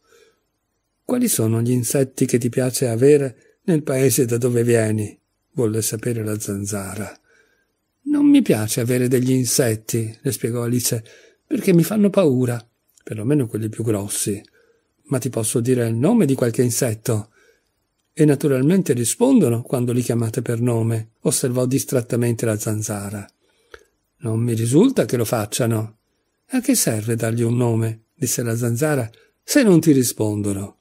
Quali sono gli insetti che ti piace avere nel paese da dove vieni? volle sapere la zanzara. Non mi piace avere degli insetti, le spiegò Alice, perché mi fanno paura, perlomeno quelli più grossi. Ma ti posso dire il nome di qualche insetto? E naturalmente rispondono quando li chiamate per nome, osservò distrattamente la zanzara. Non mi risulta che lo facciano, a che serve dargli un nome? disse la zanzara, se non ti rispondono.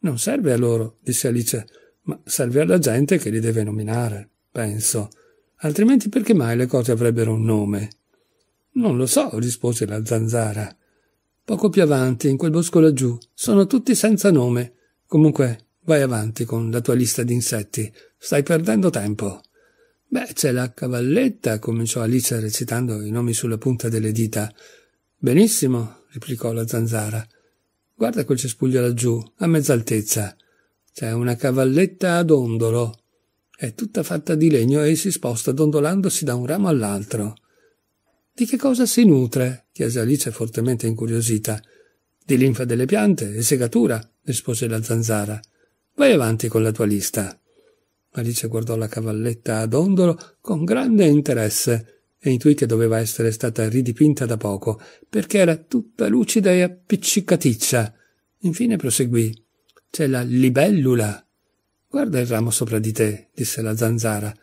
Non serve a loro, disse Alice, ma serve alla gente che li deve nominare, penso. Altrimenti perché mai le cose avrebbero un nome? Non lo so, rispose la zanzara. Poco più avanti, in quel bosco laggiù, sono tutti senza nome. Comunque, vai avanti con la tua lista di insetti. Stai perdendo tempo. Beh, c'è la cavalletta, cominciò Alice recitando i nomi sulla punta delle dita. Benissimo, replicò la zanzara. Guarda quel cespuglio laggiù, a mezz'altezza. C'è una cavalletta ad ondolo. È tutta fatta di legno e si sposta dondolandosi da un ramo all'altro. Di che cosa si nutre? chiese Alice fortemente incuriosita. Di linfa delle piante e segatura, rispose la zanzara. Vai avanti con la tua lista. Alice guardò la cavalletta ad ondolo con grande interesse e intuì che doveva essere stata ridipinta da poco, perché era tutta lucida e appiccicaticcia. Infine proseguì. C'è la libellula. Guarda il ramo sopra di te, disse la zanzara.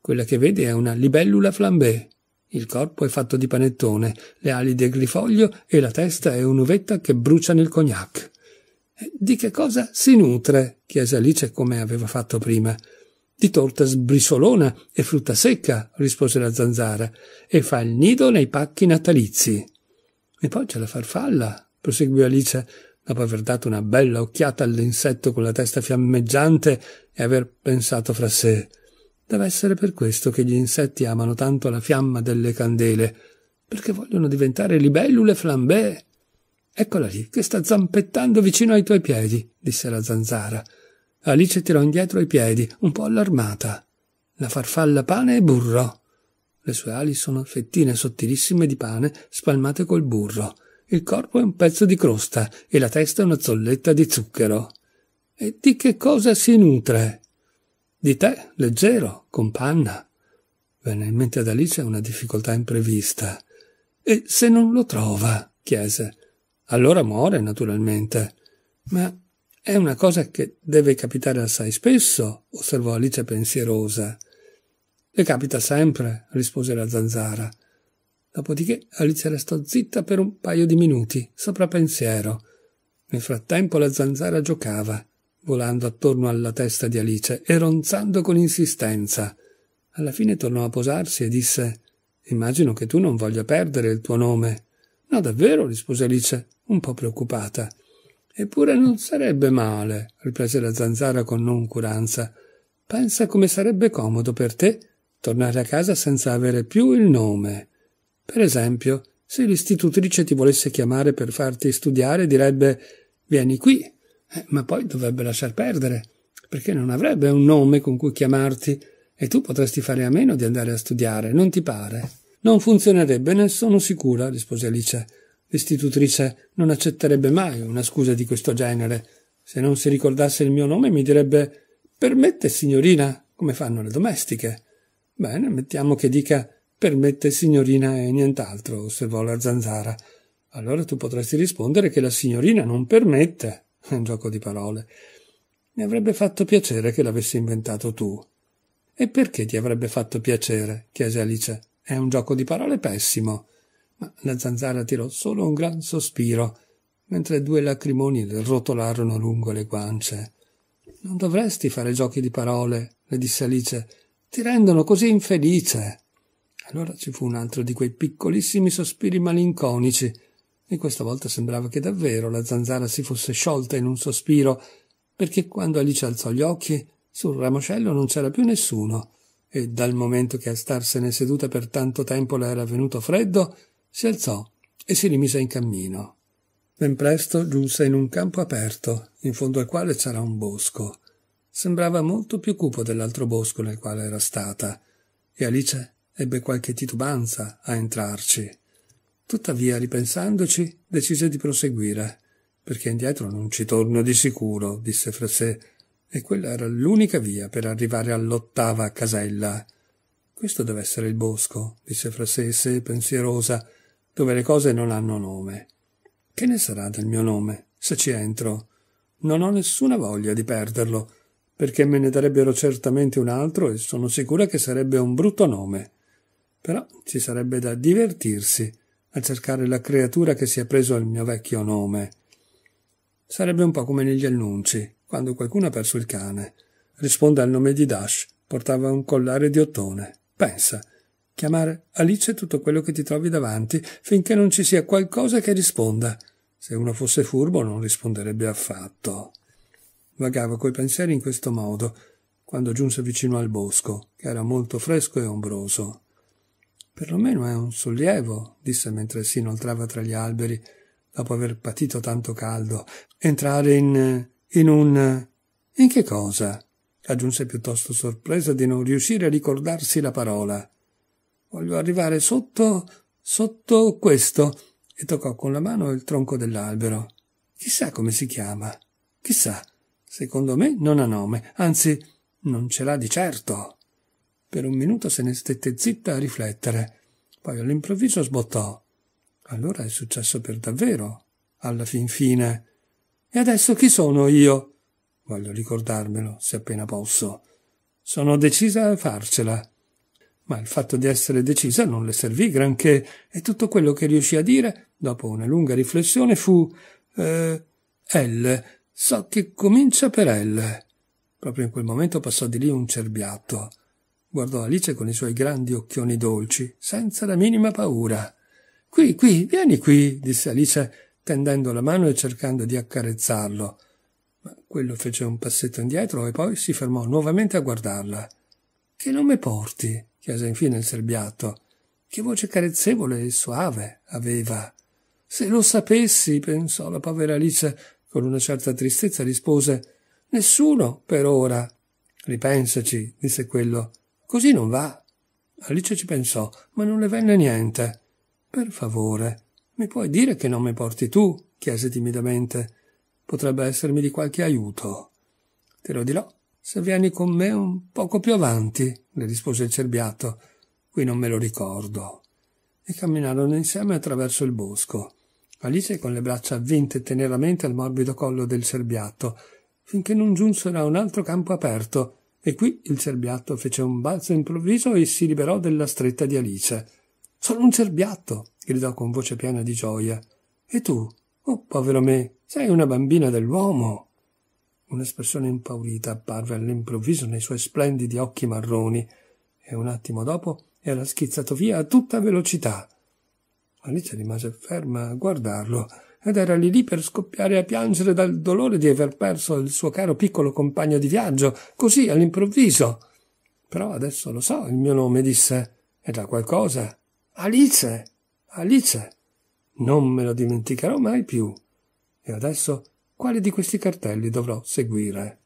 Quella che vedi è una libellula flambè. Il corpo è fatto di panettone, le ali di grifoglio e la testa è un'uvetta che brucia nel cognac. Eh, di che cosa si nutre? chiese Alice come aveva fatto prima di torta sbrisolona e frutta secca, rispose la zanzara, e fa il nido nei pacchi natalizi. E poi c'è la farfalla, proseguì Alice, dopo aver dato una bella occhiata all'insetto con la testa fiammeggiante e aver pensato fra sé. Deve essere per questo che gli insetti amano tanto la fiamma delle candele, perché vogliono diventare libellule flambè. Eccola lì, che sta zampettando vicino ai tuoi piedi, disse la zanzara. Alice tirò indietro i piedi, un po' allarmata. La farfalla pane e burro. Le sue ali sono fettine sottilissime di pane spalmate col burro. Il corpo è un pezzo di crosta e la testa è una zolletta di zucchero. E di che cosa si nutre? Di te, leggero, con panna. Venne in mente ad Alice una difficoltà imprevista. E se non lo trova? chiese. Allora muore, naturalmente. Ma è una cosa che deve capitare assai spesso, osservò Alice pensierosa. Le capita sempre, rispose la zanzara. Dopodiché Alice restò zitta per un paio di minuti, sopra pensiero. Nel frattempo la zanzara giocava, volando attorno alla testa di Alice e ronzando con insistenza. Alla fine tornò a posarsi e disse Immagino che tu non voglia perdere il tuo nome. No, davvero, rispose Alice, un po' preoccupata. Eppure non sarebbe male, riprese la zanzara con noncuranza. Pensa come sarebbe comodo per te tornare a casa senza avere più il nome. Per esempio, se l'istitutrice ti volesse chiamare per farti studiare, direbbe vieni qui, eh, ma poi dovrebbe lasciar perdere, perché non avrebbe un nome con cui chiamarti e tu potresti fare a meno di andare a studiare, non ti pare? Non funzionerebbe, ne sono sicura, rispose Alice. L'istitutrice non accetterebbe mai una scusa di questo genere. Se non si ricordasse il mio nome mi direbbe Permette, signorina, come fanno le domestiche. Bene, mettiamo che dica Permette, signorina e nient'altro, osservò la zanzara. Allora tu potresti rispondere che la signorina non permette. È un gioco di parole. Mi avrebbe fatto piacere che l'avessi inventato tu. E perché ti avrebbe fatto piacere? chiese Alice. È un gioco di parole pessimo ma la zanzara tirò solo un gran sospiro, mentre due lacrimoni le rotolarono lungo le guance. Non dovresti fare giochi di parole, le disse Alice. Ti rendono così infelice. Allora ci fu un altro di quei piccolissimi sospiri malinconici, e questa volta sembrava che davvero la zanzara si fosse sciolta in un sospiro, perché quando Alice alzò gli occhi, sul ramoscello non c'era più nessuno, e dal momento che a starsene seduta per tanto tempo le era venuto freddo, si alzò e si rimise in cammino. Ben presto giunse in un campo aperto, in fondo al quale c'era un bosco. Sembrava molto più cupo dell'altro bosco nel quale era stata, e Alice ebbe qualche titubanza a entrarci. Tuttavia, ripensandoci, decise di proseguire, perché indietro non ci torno di sicuro, disse fra sé, e quella era l'unica via per arrivare all'ottava casella. Questo deve essere il bosco, disse fra sé e sé, pensierosa, dove le cose non hanno nome. Che ne sarà del mio nome, se ci entro? Non ho nessuna voglia di perderlo, perché me ne darebbero certamente un altro e sono sicura che sarebbe un brutto nome. Però ci sarebbe da divertirsi a cercare la creatura che si è preso il mio vecchio nome. Sarebbe un po' come negli annunci, quando qualcuno ha perso il cane. Risponde al nome di Dash, portava un collare di ottone. Pensa, chiamare Alice tutto quello che ti trovi davanti, finché non ci sia qualcosa che risponda. Se uno fosse furbo non risponderebbe affatto. Vagava coi pensieri in questo modo, quando giunse vicino al bosco, che era molto fresco e ombroso. Perlomeno è un sollievo, disse mentre si inoltrava tra gli alberi, dopo aver patito tanto caldo, entrare in... in un... in che cosa? aggiunse piuttosto sorpresa di non riuscire a ricordarsi la parola. Voglio arrivare sotto, sotto questo. E toccò con la mano il tronco dell'albero. Chissà come si chiama. Chissà. Secondo me non ha nome, anzi, non ce l'ha di certo. Per un minuto se ne stette zitta a riflettere. Poi all'improvviso sbottò. Allora è successo per davvero, alla fin fine. E adesso chi sono io? Voglio ricordarmelo, se appena posso. Sono decisa a farcela ma il fatto di essere decisa non le servì granché, e tutto quello che riuscì a dire, dopo una lunga riflessione, fu eh, L, so che comincia per L. Proprio in quel momento passò di lì un cerbiatto. Guardò Alice con i suoi grandi occhioni dolci, senza la minima paura. Qui, qui, vieni qui, disse Alice, tendendo la mano e cercando di accarezzarlo. Ma quello fece un passetto indietro e poi si fermò nuovamente a guardarla. Che nome porti? chiese infine il serbiato. Che voce carezzevole e suave aveva. Se lo sapessi, pensò la povera Alice con una certa tristezza, rispose Nessuno per ora. Ripensaci, disse quello. Così non va. Alice ci pensò, ma non le venne niente. Per favore, mi puoi dire che non mi porti tu? chiese timidamente. Potrebbe essermi di qualche aiuto. Te lo dirò se vieni con me un poco più avanti, le rispose il cerbiato. Qui non me lo ricordo. E camminarono insieme attraverso il bosco. Alice con le braccia avvinte teneramente al morbido collo del cerbiato, finché non giunsero a un altro campo aperto, e qui il cerbiatto fece un balzo improvviso e si liberò della stretta di Alice. Sono un cerbiatto! gridò con voce piena di gioia. E tu, oh povero me, sei una bambina dell'uomo! Un'espressione impaurita apparve all'improvviso nei suoi splendidi occhi marroni e un attimo dopo era schizzato via a tutta velocità. Alice rimase ferma a guardarlo ed era lì lì per scoppiare a piangere dal dolore di aver perso il suo caro piccolo compagno di viaggio, così all'improvviso. Però adesso lo so il mio nome, disse. È da qualcosa. Alice! Alice! Non me lo dimenticherò mai più. E adesso quale di questi cartelli dovrò seguire?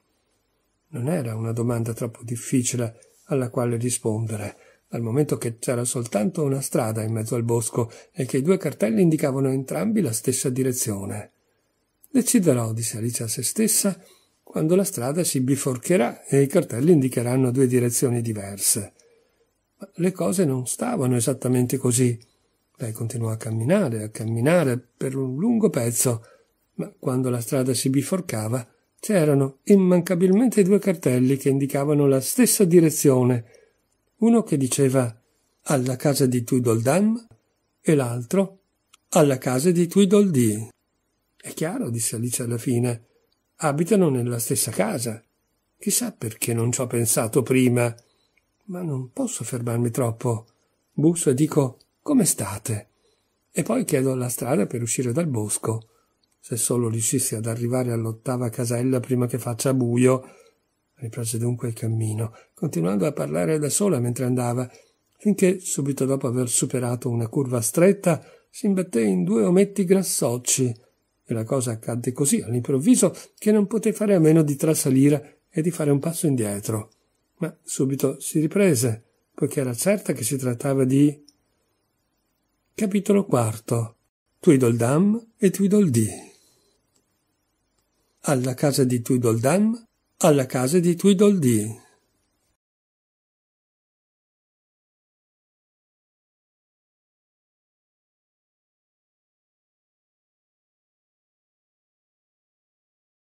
Non era una domanda troppo difficile alla quale rispondere, dal momento che c'era soltanto una strada in mezzo al bosco e che i due cartelli indicavano entrambi la stessa direzione. Deciderò, disse Alice a se stessa, quando la strada si biforcherà e i cartelli indicheranno due direzioni diverse. Ma le cose non stavano esattamente così. Lei continuò a camminare, a camminare per un lungo pezzo, ma quando la strada si biforcava c'erano immancabilmente due cartelli che indicavano la stessa direzione, uno che diceva alla casa di Tweedledum e l'altro alla casa di Tweedledee. È chiaro, disse Alice alla fine, abitano nella stessa casa. Chissà perché non ci ho pensato prima. Ma non posso fermarmi troppo. Busso e dico come state? E poi chiedo la strada per uscire dal bosco se solo riuscissi ad arrivare all'ottava casella prima che faccia buio. Riprese dunque il cammino, continuando a parlare da sola mentre andava, finché, subito dopo aver superato una curva stretta, si imbatté in due ometti grassocci. E la cosa accadde così all'improvviso che non poté fare a meno di trasalire e di fare un passo indietro. Ma subito si riprese, poiché era certa che si trattava di. Capitolo quarto Tweedledum e Tweedledee alla casa di Tweedledum, alla casa di Tweedledee.